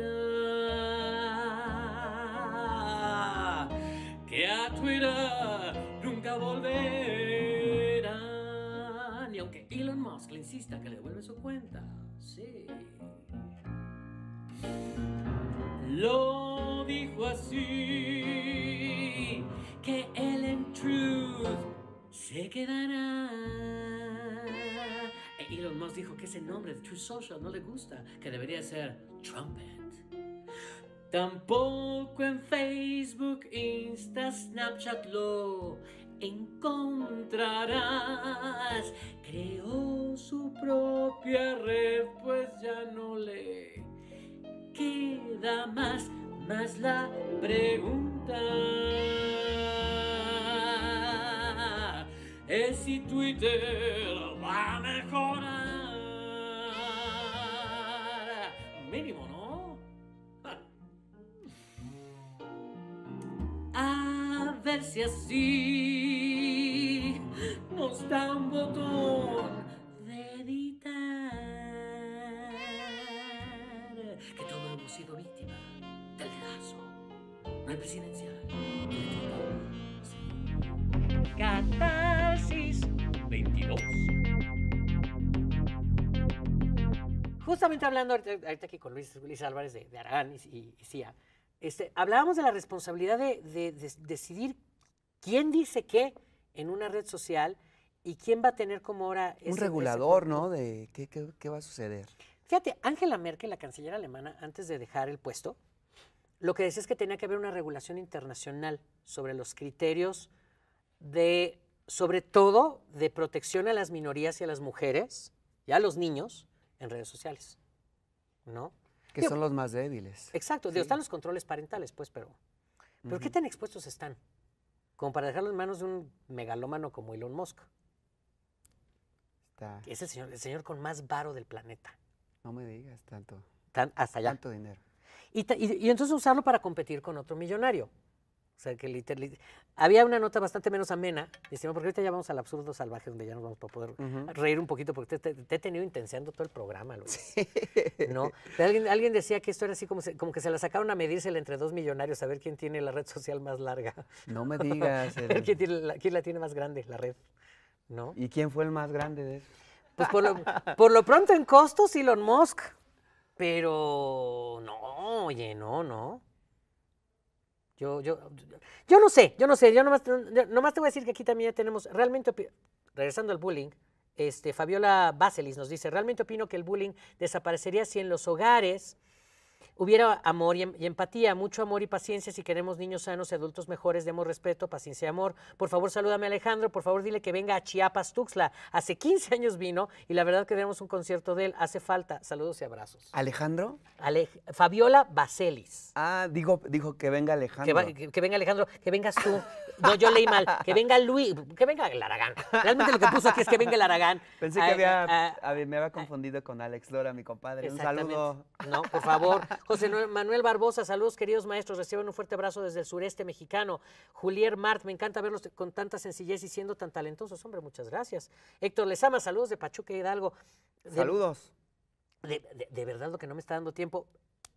que a Twitter nunca volverán. Y aunque Elon Musk le insista que le vuelve su cuenta, sí. Lo dijo así se quedará. E Elon Musk dijo que ese nombre de True Social no le gusta, que debería ser Trumpet. Tampoco en Facebook, Insta, Snapchat lo encontrarás. Creó su propia red, pues ya no le queda más, más la pregunta. Ese Twitter va a mejorar. Mínimo, ¿no? <laughs> A ver si así nos da un botón de editar. Que todos hemos sido víctimas del dedazo. presidencial. hay Catar. Justamente hablando ahorita, aquí con Luis, Álvarez de, de Aragán y, CIA, este, hablábamos de la responsabilidad de, decidir quién dice qué en una red social y quién va a tener como ahora... Un regulador, ¿no? De qué, qué va a suceder. Fíjate, Angela Merkel, la canciller alemana, antes de dejar el puesto, lo que decía es que tenía que haber una regulación internacional sobre los criterios de sobre todo de protección a las minorías y a las mujeres y a los niños en redes sociales, ¿no? Que son los más débiles. Exacto, están los controles parentales, pues, pero, pero ¿qué tan expuestos están? Como para dejarlo en manos de un megalómano como Elon Musk. Es el señor, el señor con más varo del planeta. No me digas tanto. Tan, hasta allá. Tanto dinero. y entonces usarlo para competir con otro millonario. O sea, que literalmente... Había una nota bastante menos amena, porque ahorita ya vamos al absurdo salvaje, donde ya nos vamos a poder reír un poquito, porque te, he tenido intenciando todo el programa, ¿No? alguien, decía que esto era así como, que se la sacaron a medírsela entre dos millonarios, a ver quién tiene la red social más larga. No me digas. <laughs> ¿Quién, la, tiene más grande, la red? ¿No? ¿Y quién fue el más grande de eso? Pues por lo pronto en costos, Elon Musk. Pero no, oye, no, no. Yo, yo, yo no sé, yo no sé, yo nomás, te voy a decir que aquí también ya tenemos, realmente, regresando al bullying, este, Fabiola Baselis nos dice, realmente opino que el bullying desaparecería si en los hogares Hubiera amor em, y, empatía, mucho amor y paciencia si queremos niños sanos y adultos mejores, demos respeto, paciencia y amor. Por favor, salúdame Alejandro, por favor dile que venga a Chiapas, Tuxla, Hace 15 años vino y la verdad que tenemos un concierto de él, hace falta. Saludos y abrazos. ¿Alejandro? Fabiola Baselis. Ah, digo, dijo que venga Alejandro. que venga Alejandro, que vengas tú. <laughs> No, yo leí mal. Que venga Luis, que venga el Aragán. Realmente lo que puso aquí es que venga el Aragán. Pensé que había, ah, ah, ah, me había confundido con Alex Lora, mi compadre. Un saludo. No, por favor. José Manuel Barbosa, saludos queridos maestros. Reciban un fuerte abrazo desde el sureste mexicano. Julier Mart, me encanta verlos con tanta sencillez y siendo tan talentosos. Hombre, muchas gracias. Héctor Lezama, saludos de Pachuca Hidalgo. saludos. De, de verdad lo que no me está dando tiempo.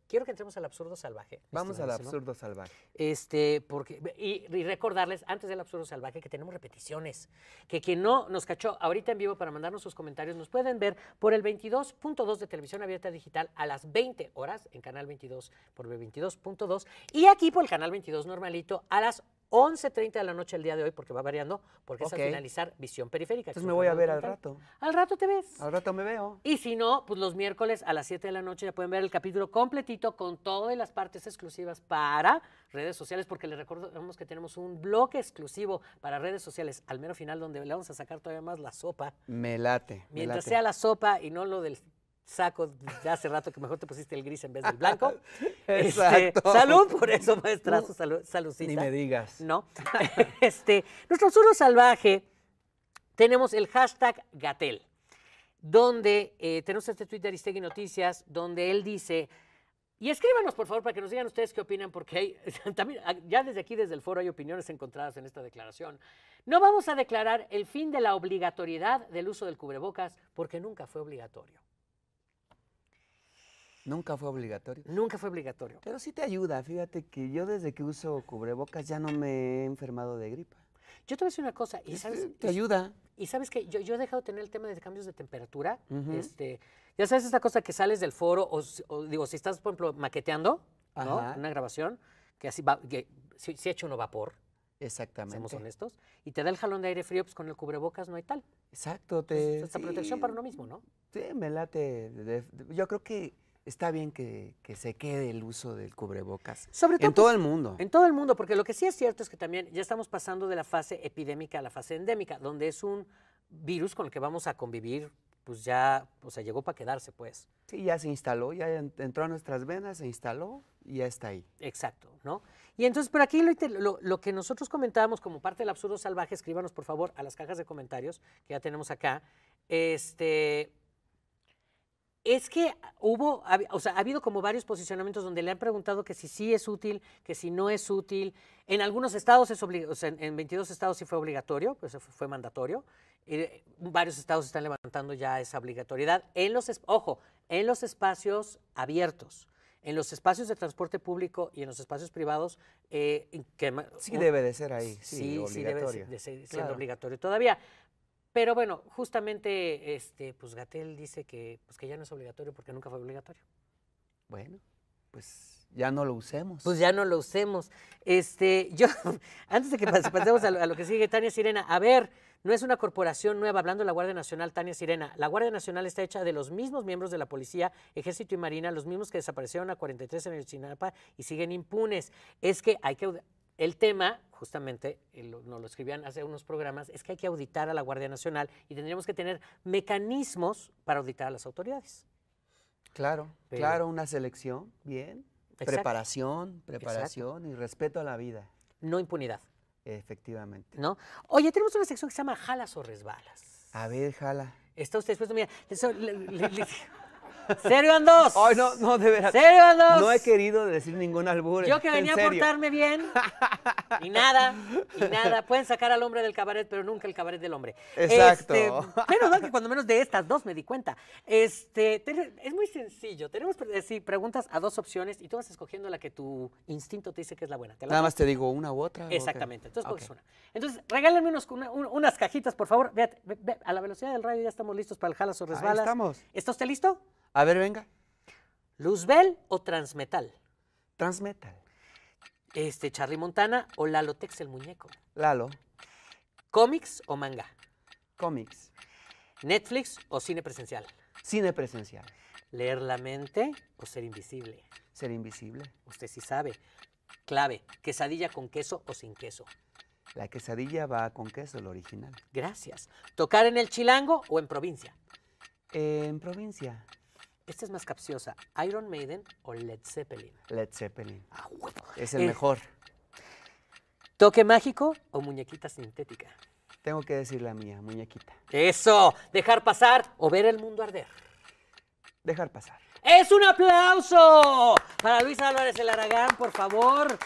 Quiero que entremos al absurdo salvaje. Vamos al absurdo salvaje. Este, porque, y, recordarles, antes del absurdo salvaje, que tenemos repeticiones. Que quien no nos cachó ahorita en vivo para mandarnos sus comentarios, nos pueden ver por el 22.2 de Televisión Abierta Digital a las 20 horas en Canal 22 por B22.2 y aquí por el Canal 22 normalito a las 11.30 de la noche el día de hoy, porque va variando, porque es al finalizar visión periférica. Entonces me voy a ver al rato. Al rato te ves. Al rato me veo. Y si no, pues los miércoles a las 7 de la noche ya pueden ver el capítulo completito con todas las partes exclusivas para redes sociales, porque les recordamos que tenemos un bloque exclusivo para redes sociales al mero final, donde le vamos a sacar todavía más la sopa. Me late. Mientras sea la sopa y no lo del saco de hace rato que mejor te pusiste el gris en vez del blanco. <laughs> Exacto. Este, salud por eso, maestrazo, uh, salud, saludcita. Ni me digas. No. <laughs> este, nuestro sur salvaje tenemos el hashtag Gatel, donde eh, tenemos este Twitter Aristegui Noticias, donde él dice. Y escríbanos, por favor, para que nos digan ustedes qué opinan, porque <laughs> también, ah, ya desde aquí, desde el foro, hay opiniones encontradas en esta declaración. No vamos a declarar el fin de la obligatoriedad del uso del cubrebocas porque nunca fue obligatorio. ¿Nunca fue obligatorio? Nunca fue obligatorio. Pero sí te ayuda. Fíjate que yo desde que uso cubrebocas ya no me he enfermado de gripa. Yo te voy a decir una cosa. ¿y te, ayuda. Y sabes que yo, he dejado de tener el tema de cambios de temperatura. este, ya sabes esta cosa que sales del foro o, digo, si estás, por ejemplo, maqueteando ¿no? una grabación, que así va, que, si, ha hecho uno vapor. Exactamente. Seamos honestos. Y te da el jalón de aire frío, pues con el cubrebocas no hay tal. Exacto. Te, esta protección para uno mismo, ¿no? Sí, me late. yo creo que está bien que, se quede el uso del cubrebocas. Sobre todo. En todo el mundo. En todo el mundo, porque lo que sí es cierto es que también ya estamos pasando de la fase epidémica a la fase endémica, donde es un virus con el que vamos a convivir, pues ya, o sea, llegó para quedarse, pues. Sí, ya se instaló, ya entró a nuestras venas, se instaló y ya está ahí. Exacto, ¿no? Y entonces, por aquí lo, lo que nosotros comentábamos como parte del absurdo salvaje, escríbanos por favor a las cajas de comentarios que ya tenemos acá. Este, es que hubo, o sea, ha habido como varios posicionamientos donde le han preguntado que si sí es útil, que si no es útil. En algunos estados es obligatorio, o sea, en 22 estados sí fue obligatorio, pues fue mandatorio. Y eh, varios estados están levantando ya esa obligatoriedad. En los, ojo, en los espacios abiertos, en los espacios de transporte público y en los espacios privados, eh, que... sí debe de ser ahí, sí, obligatorio. sí debe de ser, siendo obligatorio todavía. Pero bueno, justamente este, pues Gatel dice que, pues que ya no es obligatorio porque nunca fue obligatorio. Bueno, pues ya no lo usemos. Pues ya no lo usemos. Este, yo, <laughs> antes de que pasemos a lo, a lo que sigue, Tania Sirena, a ver, no es una corporación nueva, hablando de la Guardia Nacional, Tania Sirena. La Guardia Nacional está hecha de los mismos miembros de la policía, ejército y marina, los mismos que desaparecieron a 43 en el Chinapa y siguen impunes. Es que hay que el tema, justamente, eh, nos lo escribían hace unos programas, es que hay que auditar a la Guardia Nacional y tendríamos que tener mecanismos para auditar a las autoridades. Claro, claro, una selección, bien. Preparación, preparación y respeto a la vida. No impunidad. Efectivamente. ¿No? Oye, tenemos una sección que se llama Jalas o Resbalas. A ver, jala. Está usted dispuesto, mira, le, ¡Serio Andos! Ay, no, no, de ¡Serio No he querido decir ningún albur. Yo que venía a portarme bien. <laughs> Y nada, y nada. Pueden sacar al hombre del cabaret, pero nunca el cabaret del hombre. Exacto. Este, pero que cuando menos de estas dos me di cuenta. Este, es muy sencillo. Tenemos eh, preguntas a dos opciones y tú vas escogiendo la que tu instinto te dice que es la buena. nada más te digo una u otra. Exactamente. Entonces, una. Entonces, regálenme unos, unas cajitas, por favor. Ve, a la velocidad del radio ya estamos listos para el jalas o resbalas. Ahí estamos. ¿Está usted listo? A ver, venga. ¿Luzbel o Transmetal? Transmetal. Este, Charlie Montana o Lalo Tex el muñeco. Lalo. ¿Cómics o manga? Cómics. ¿Netflix o cine presencial? Cine presencial. ¿Leer la mente o ser invisible? Ser invisible. Usted sí sabe. Clave, quesadilla con queso o sin queso. La quesadilla va con queso, el original. Gracias. ¿Tocar en el chilango o en provincia? en provincia. Esta es más capciosa. ¿Iron Maiden o Led Zeppelin? Led Zeppelin. Ah, Es el eh, mejor. ¿Toque mágico o muñequita sintética? Tengo que decir la mía, muñequita. Eso. ¿Dejar pasar o ver el mundo arder? Dejar pasar. ¡Es un aplauso! Para Luis Álvarez el Aragán, por favor.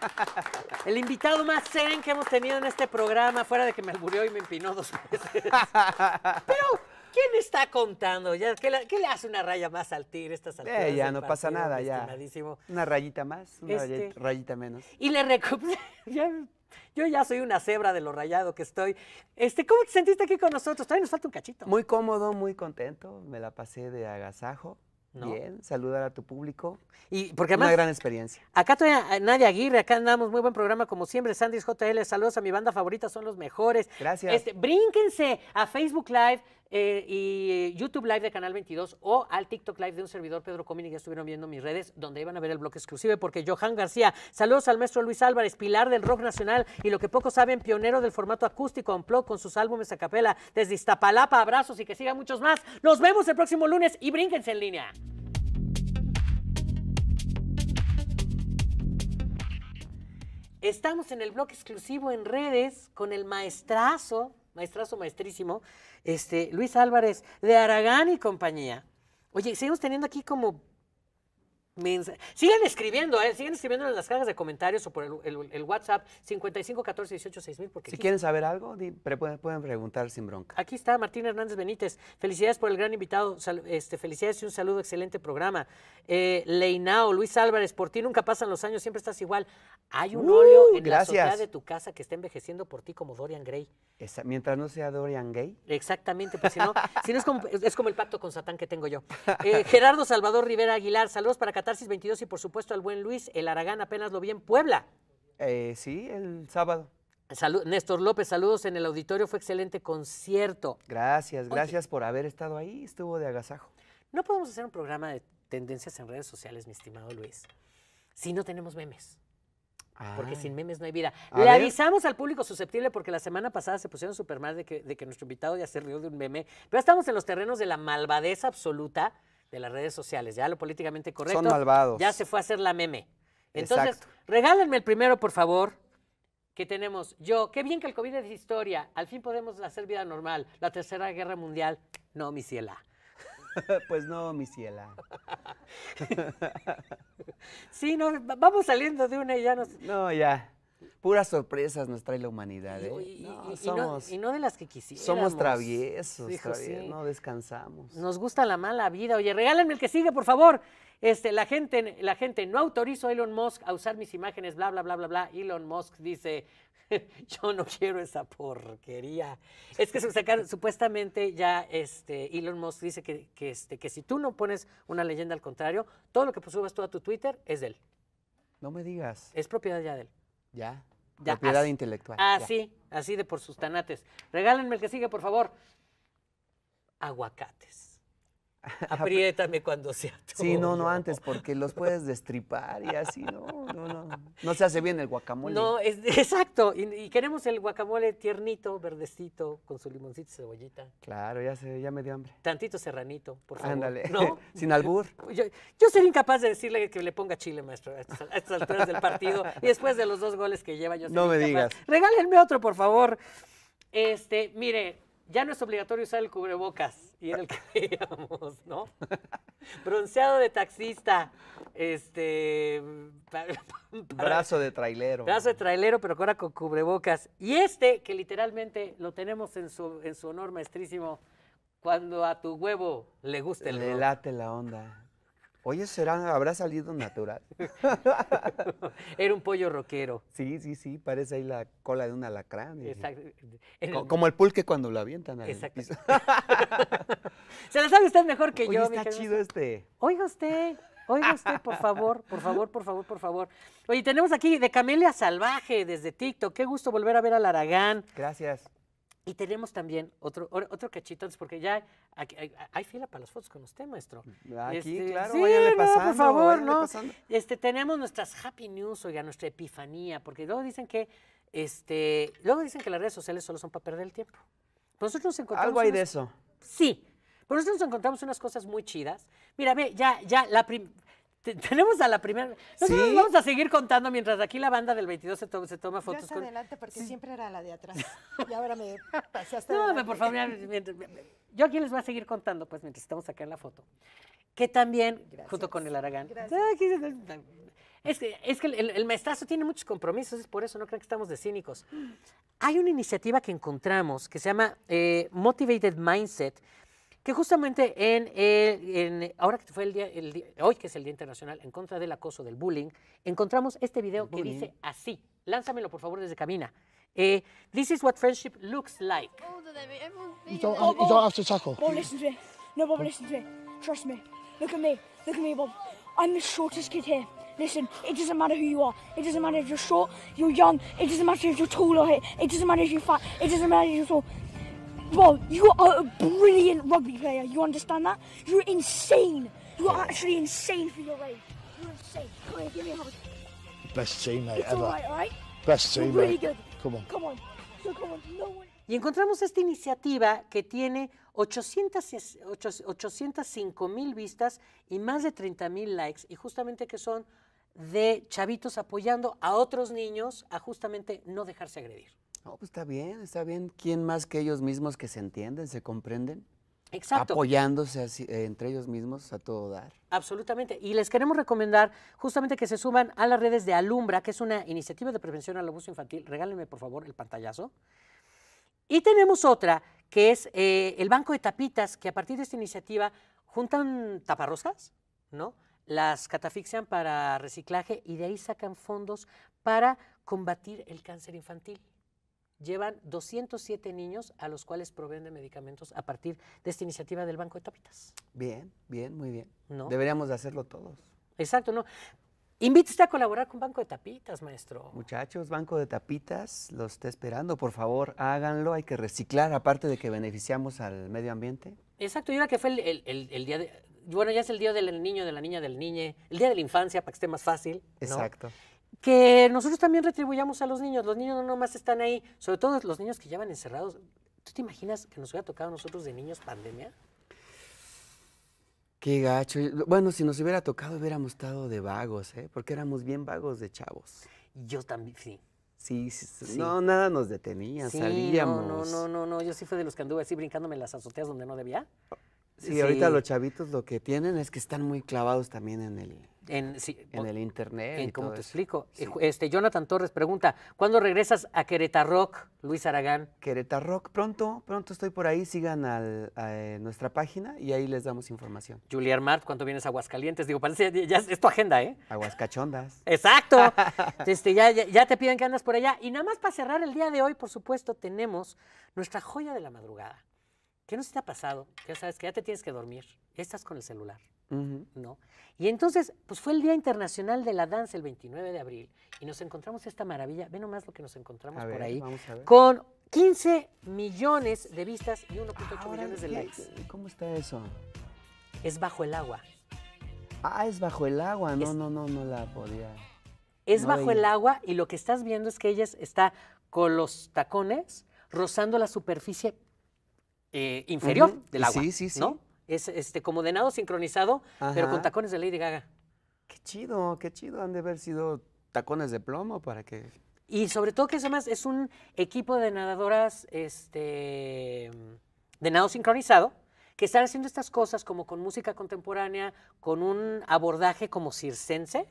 <laughs> El invitado más zen que hemos tenido en este programa, fuera de que me murió y me empinó dos veces. <laughs> Pero ¿Quién está contando? ¿Qué, le, hace una raya más al tigre estas eh, alturas? ya no pasa nada, ya. Una rayita más, una este, rayita, menos. Y le recomiendo. <laughs> Yo ya soy una cebra de lo rayado que estoy. Este, ¿Cómo te sentiste aquí con nosotros? Todavía nos falta un cachito. Muy cómodo, muy contento. Me la pasé de agasajo. Bien, saludar a tu público. Y porque Una gran experiencia. Acá todavía eh, Nadia Aguirre, acá andamos, muy buen programa como siempre. Sandys JL, saludos a mi banda favorita, son los mejores. Gracias. Este, brínquense a Facebook Live, eh, y YouTube Live de Canal 22 o al TikTok Live de un servidor, Pedro Comín, ya estuvieron viendo mis redes, donde iban a ver el bloque exclusivo, porque Johan García, saludos al maestro Luis Álvarez, pilar del rock nacional y lo que pocos saben, pionero del formato acústico ampló con sus álbumes a capela desde Iztapalapa, abrazos y que sigan muchos más. Nos vemos el próximo lunes y brínquense en línea. Estamos en el blog exclusivo en redes con el maestrazo maestrazo, maestrísimo, este, Luis Álvarez de Aragán y compañía. Oye, seguimos teniendo aquí como Siguen sigan escribiendo, ¿eh? sigan escribiendo en las cajas de comentarios o por el, WhatsApp 55 14 Porque si quieren saber algo, pueden preguntar sin bronca. Aquí está Martín Hernández Benítez. Felicidades por el gran invitado. Este, felicidades y un saludo. Excelente programa. Eh, Leinao, Luis Álvarez, por ti nunca pasan los años, siempre estás igual. Hay un uh, óleo en la sociedad de tu casa que está envejeciendo por ti como Dorian Gray. mientras no sea Dorian Gay. Exactamente, pues si no, si no es, como, <laughs> es como el pacto con Satán que tengo yo. Eh, Gerardo Salvador Rivera Aguilar, saludos para Cataluña. Tarsis 22 y por supuesto al buen Luis, el Aragán apenas lo vi en Puebla. Eh, sí, el sábado. Néstor López, saludos en el auditorio, fue excelente concierto. Gracias, gracias por haber estado ahí, estuvo de agasajo. No podemos hacer un programa de tendencias en redes sociales, mi estimado Luis, si no tenemos memes. Porque ah. sin memes no hay vida. Le avisamos al público susceptible porque la semana pasada se pusieron super mal de que, nuestro invitado ya se rió de un meme. Pero estamos en los terrenos de la malvadeza absoluta de las redes sociales. Ya lo políticamente correcto. Son malvados. Ya se fue a hacer la meme. Entonces, regálenme el primero, por favor, que tenemos yo. Qué bien que el COVID es historia. Al fin podemos hacer vida normal. La Tercera Guerra Mundial. No, mi ciela. <laughs> pues no, mi ciela. <laughs> sí, no, vamos saliendo de una y ya nos... No, ya. Puras sorpresas nos trae la humanidad. Y, ¿eh? no, de las que quisiéramos. Somos traviesos, no descansamos. Nos gusta la mala vida. Oye, regálenme el que sigue, por favor. Este, la, gente, la gente no autorizó a Elon Musk a usar mis imágenes, bla, bla, bla, bla, bla. Elon Musk dice, <laughs> yo no quiero esa porquería. Es que supuestamente ya este, Elon Musk dice que, este, que si tú no pones una leyenda al contrario, todo lo que pues subas tú a tu Twitter es de él. No me digas. Es propiedad ya de él. Ya. propiedad intelectual. Así, ah, así de por sus tanates. Regálenme el que sigue, por favor. Aguacates. <laughs> Apriétame cuando sea Sí, no, no antes, porque los puedes destripar y así, no, no, no. No se hace bien el guacamole. No, es, <laughs> exacto. Y, queremos el guacamole tiernito, verdecito, con su limoncito y cebollita. Claro, ya, se, ya me dio hambre. Tantito serranito, por favor. Ándale. ¿No? <laughs> Sin albur. Yo, yo incapaz de decirle que le ponga chile, maestro, a estas, alturas del partido. Y después de los dos goles que lleva, yo No me digas. Regálenme otro, por favor. Este, mire, ya no es obligatorio usar el cubrebocas y era el que <laughs> ¿no? <laughs> Bronceado de taxista, este... <laughs> brazo de trailero. Brazo de trailero, pero ahora con cubrebocas. Y este, que literalmente lo tenemos en su, en su honor maestrísimo, cuando a tu huevo le guste el... Le late la onda. Oye, ¿será, ¿habrá salido natural? <laughs> Era un pollo roquero. Sí, sí, sí, parece ahí la cola de un alacrán. Exacto. Como el pulque cuando lo avientan. Exacto. <laughs> Se la sabe usted mejor que yo. está chido este. Oiga usted, oiga usted, por favor, por favor, por favor, por favor. Oye, tenemos aquí de Camelia Salvaje desde TikTok. Qué gusto volver a ver al Aragán. Gracias. Y tenemos también otro, otro cachito porque ya hay, fila para las fotos con usted, maestro. Ah, aquí, este, claro, sí, váyanle pasando. por favor, ¿no? Este, tenemos nuestras happy news, oiga, nuestra epifanía, porque luego dicen que, este, luego dicen que las redes sociales solo son para perder el tiempo. Pues nosotros nos encontramos. Algo hay de eso. Sí. Pero pues nosotros nos encontramos unas cosas muy chidas. Mira, ve, ya, ya, la primera tenemos a la primera. Nosotros vamos a seguir contando mientras aquí la banda del 22 se, toma fotos. Yo adelante porque siempre era la de atrás. <laughs> Y ahora me pasé hasta No, por favor, yo aquí les voy a seguir contando, pues, mientras estamos acá en la foto. Que también, junto con el Aragán. Ah, es que, es que el, el, maestrazo tiene muchos compromisos, es por eso no creo que estamos de cínicos. Mm. Hay una iniciativa que encontramos que se llama eh, Motivated Mindset, que justamente en, el, en ahora que fue el día, el día, hoy que es el Día Internacional en contra del acoso, del bullying, encontramos este video que dice así. Lánzamelo, por favor, desde cabina. Eh, This is what friendship looks like. You don't, have, you don't to tackle. No, Bob, listen to me. Trust me. Look at me. Look at me, Bob. I'm the shortest kid here. Listen, it doesn't matter who you are. It doesn't matter if you're short, you're young. It doesn't matter if you're tall or hit. It doesn't matter if you're fat. It doesn't matter if you're tall. Bro, you are a brilliant rugby player. You understand that? You're insane. You are actually insane for your age. You're insane. Come here, give me a hug. Best teammate it's ever. All right, all right? Best teammate. Really good. Come on. Come on. So come on. No one... Y encontramos esta iniciativa que tiene 800, 805 mil vistas y más de 30 mil likes, y justamente que son de chavitos apoyando a otros niños a justamente no dejarse agredir. No, pues está bien, está bien. ¿Quién más que ellos mismos que se entienden, se comprenden? Exacto. Apoyándose eh, entre ellos mismos a todo dar. Absolutamente. Y les queremos recomendar justamente que se suman a las redes de Alumbra, que es una iniciativa de prevención al abuso infantil. Regálenme, por favor, el pantallazo. Y tenemos otra, que es eh, el Banco de Tapitas, que a partir de esta iniciativa juntan taparroscas, ¿no? Las catafixian para reciclaje y de ahí sacan fondos para combatir el cáncer infantil llevan 207 niños a los cuales proveen de medicamentos a partir de esta iniciativa del Banco de Tapitas. Bien, bien, muy bien. ¿No? Deberíamos de hacerlo todos. Exacto, ¿no? Invítese a colaborar con Banco de Tapitas, maestro. Muchachos, Banco de Tapitas los está esperando. Por favor, háganlo. Hay que reciclar, aparte de que beneficiamos al medio ambiente. Exacto, y ahora que fue el, día de... Bueno, ya es el día del niño, de la niña, del niñe, el día de la infancia, para que esté más fácil. Exacto que nosotros también retribuyamos a los niños. Los niños no nomás están ahí, sobre todo los niños que llevan encerrados. ¿Tú te imaginas que nos hubiera tocado a nosotros de niños pandemia? Qué gacho. Bueno, si nos hubiera tocado hubiéramos estado de vagos, ¿eh? Porque éramos bien vagos de chavos. Yo también, sí. Sí, sí, no, nada nos detenía, salíamos. No, no, no, no, yo sí fui de los que anduve así brincándome las azoteas donde no debía. Sí, ahorita los chavitos lo que tienen es que están muy clavados también en el, en, el internet. En, ¿Cómo te explico? Este, Jonathan Torres pregunta, ¿cuándo regresas a Querétaro? Luis Aragán? rock pronto, pronto estoy por ahí, sigan a eh, nuestra página y ahí les damos información. Julián Mart, ¿cuándo vienes a Aguascalientes? Digo, parece, ya, es tu agenda, ¿eh? Aguascachondas. <laughs> Exacto. <laughs> este, ya, ya, te piden que andas por allá. Y nada más para cerrar el día de hoy, por supuesto, tenemos nuestra joya de la madrugada. ¿Qué nos te ha pasado? Ya sabes que ya te tienes que dormir, estás con el celular. ¿no? Y entonces, pues fue el Día Internacional de la Danza el 29 de abril y nos encontramos esta maravilla, ve nomás lo que nos encontramos por ahí, con 15 millones de vistas y 1.8 millones de likes. ¿Cómo está eso? Es bajo el agua. Ah, es bajo el agua, no, no, no, no la podía. Es bajo el agua y lo que estás viendo es que ella está con los tacones rozando la superficie eh, inferior del agua. Sí, sí, sí. Es este, como de nado sincronizado, pero con tacones de Lady Gaga. Qué chido, qué chido. Han de haber sido tacones de plomo para que. Y sobre todo que además es un equipo de nadadoras este, de nado sincronizado que están haciendo estas cosas como con música contemporánea, con un abordaje como circense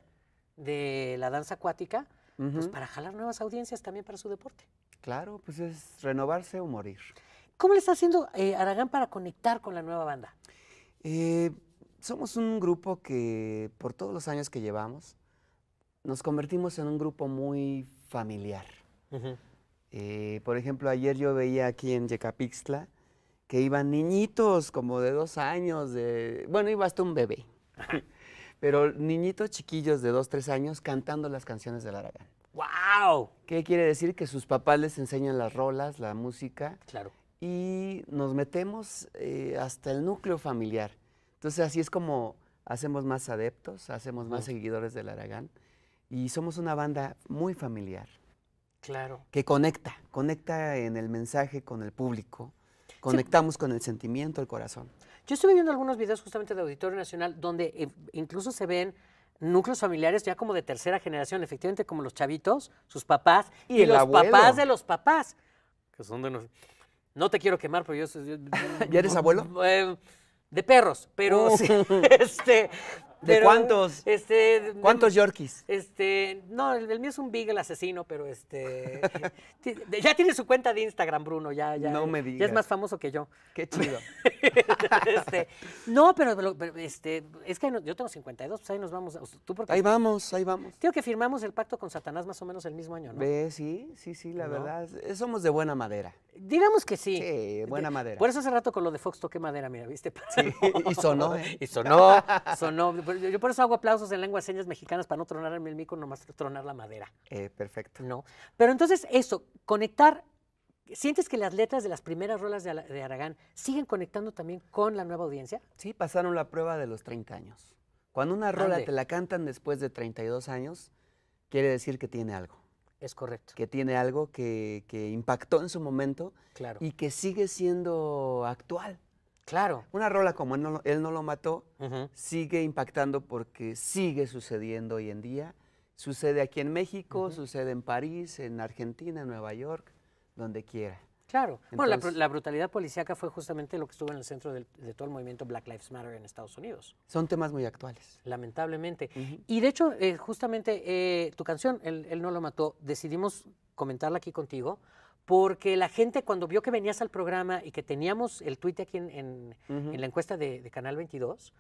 de la danza acuática, pues para jalar nuevas audiencias también para su deporte. Claro, pues es renovarse o morir. ¿Cómo le está haciendo eh, Aragán para conectar con la nueva banda? Eh, somos un grupo que por todos los años que llevamos nos convertimos en un grupo muy familiar. Eh, por ejemplo, ayer yo veía aquí en Yecapixtla que iban niñitos como de dos años, bueno, iba hasta un bebé, <laughs> pero niñitos chiquillos de dos, tres años cantando las canciones del Aragán. ¡Wow! ¿Qué quiere decir? Que sus papás les enseñan las rolas, la música. Claro y nos metemos eh, hasta el núcleo familiar. Entonces así es como hacemos más adeptos, hacemos más seguidores del Aragán y somos una banda muy familiar. Claro. Que conecta, conecta en el mensaje con el público, conectamos con el sentimiento, el corazón. Yo estuve viendo algunos videos justamente de Auditorio Nacional donde eh, incluso se ven núcleos familiares ya como de tercera generación, efectivamente como los chavitos, sus papás y, los papás de los papás, que son de nosotros. No te quiero quemar, pero yo... <laughs> ¿Ya eres abuelo? Eh, de perros, pero uh. <laughs> este, ¿De cuántos? Este, ¿Cuántos Yorkies? Este, no, el, mío es un Beagle asesino, pero este. <laughs> ya tiene su cuenta de Instagram, Bruno, ya, ya. No me Ya es más famoso que yo. Qué chido. <laughs> Este, no, pero, este, es que yo tengo 52, pues ahí nos vamos. ¿tú ahí vamos, ahí vamos. Creo que firmamos el pacto con Satanás más o menos el mismo año, ¿no? Sí, sí, sí, la verdad. Eh, somos de buena madera. Digamos que sí. Sí, buena madera. Por eso hace rato con lo de Fox toqué madera, mira, ¿viste? Sí, y sonó, <laughs> ¿eh? Y sonó, sonó yo, por eso hago aplausos en lengua de señas mexicanas para no tronarme el micro, nomás tronar la madera. Eh, perfecto. No. Pero entonces, eso, conectar. ¿Sientes que las letras de las primeras rolas de, Aragán siguen conectando también con la nueva audiencia? Sí, pasaron la prueba de los 30 años. Cuando una rola te la cantan después de 32 años, quiere decir que tiene algo. Es correcto. Que tiene algo que, que impactó en su momento claro. y que sigue siendo actual. Claro. Una rola como Él no, lo mató sigue impactando porque sigue sucediendo hoy en día. Sucede aquí en México, sucede en París, en Argentina, en Nueva York, donde quiera. Claro. bueno, la, brutalidad policíaca fue justamente lo que estuvo en el centro de, todo el movimiento Black Lives Matter en Estados Unidos. Son temas muy actuales. Lamentablemente. Y de hecho, eh, justamente eh, tu canción, él, no lo mató, decidimos comentarla aquí contigo porque la gente cuando vio que venías al programa y que teníamos el tuit aquí en, la encuesta de, Canal 22,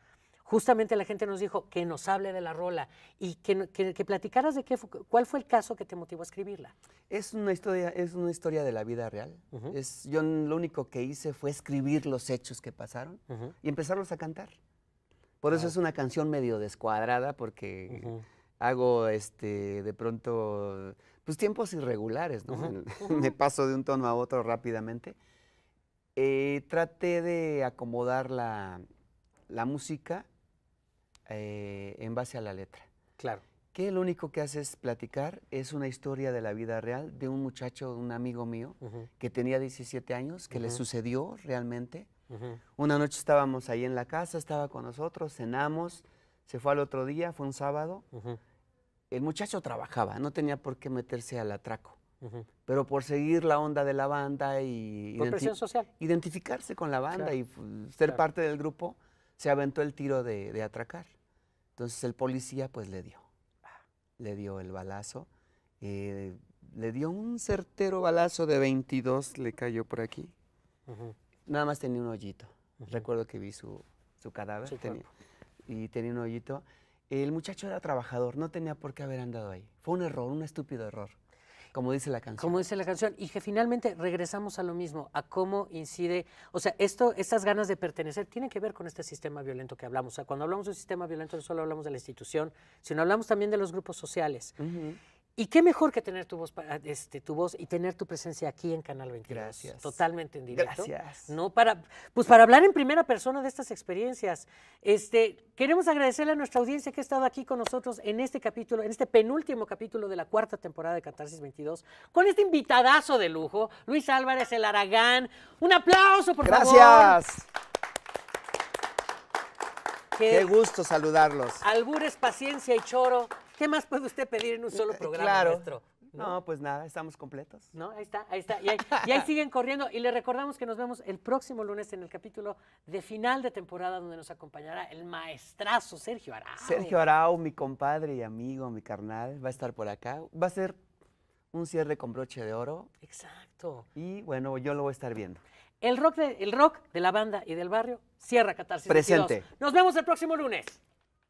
justamente la gente nos dijo que nos hable de la rola y que, que, platicaras de qué, cuál fue el caso que te motivó a escribirla. Es una historia, es una historia de la vida real. es, yo lo único que hice fue escribir los hechos que pasaron y empezarlos a cantar. Por eso es una canción medio descuadrada porque hago este de pronto pues tiempos irregulares, ¿no? <laughs> Me paso de un tono a otro rápidamente. Eh, traté de acomodar la, música eh, en base a la letra. Claro. Que lo único que hace es platicar, es una historia de la vida real de un muchacho, un amigo mío, que tenía 17 años, que le sucedió realmente. Una noche estábamos ahí en la casa, estaba con nosotros, cenamos, se fue al otro día, fue un sábado. El muchacho trabajaba, no tenía por qué meterse al atraco. Pero por seguir la onda de la banda y por presión social. identificarse con la banda y ser parte del grupo, se aventó el tiro de, atracar. Entonces el policía pues le dio, le dio el balazo, eh, le dio un certero balazo de 22, le cayó por aquí. Nada más tenía un hoyito. Recuerdo que vi su, cadáver y tenía un hoyito. El muchacho era trabajador, no tenía por qué haber andado ahí. Fue un error, un estúpido error, como dice la canción. Como dice la canción, y que finalmente regresamos a lo mismo, a cómo incide, o sea, esto, estas ganas de pertenecer tienen que ver con este sistema violento que hablamos. O sea, cuando hablamos de un sistema violento no solo hablamos de la institución, sino hablamos también de los grupos sociales. Y qué mejor que tener este, tu voz, y tener tu presencia aquí en Canal 22. Gracias. Totalmente en directo. Gracias. No para, pues para hablar en primera persona de estas experiencias. Este, queremos agradecerle a nuestra audiencia que ha estado aquí con nosotros en este capítulo, en este penúltimo capítulo de la cuarta temporada de Catarsis 22, con este invitadazo de lujo, Luis Álvarez, el Aragán. Un aplauso, por favor. Gracias. Qué gusto saludarlos. Albures, paciencia y choro ¿Qué más puede usted pedir en un solo eh, programa claro. nuestro? ¿no? pues nada, estamos completos. No, ahí está, ahí está. Y ahí, siguen corriendo. Y le recordamos que nos vemos el próximo lunes en el capítulo de final de temporada donde nos acompañará el maestrazo Sergio Arau. Sergio Arau, mi compadre y amigo, mi carnal, va a estar por acá. Va a ser un cierre con broche de oro. Exacto. Y bueno, yo lo voy a estar viendo. El rock de, la banda y del barrio cierra Catarsis. Presente. Nos vemos el próximo lunes.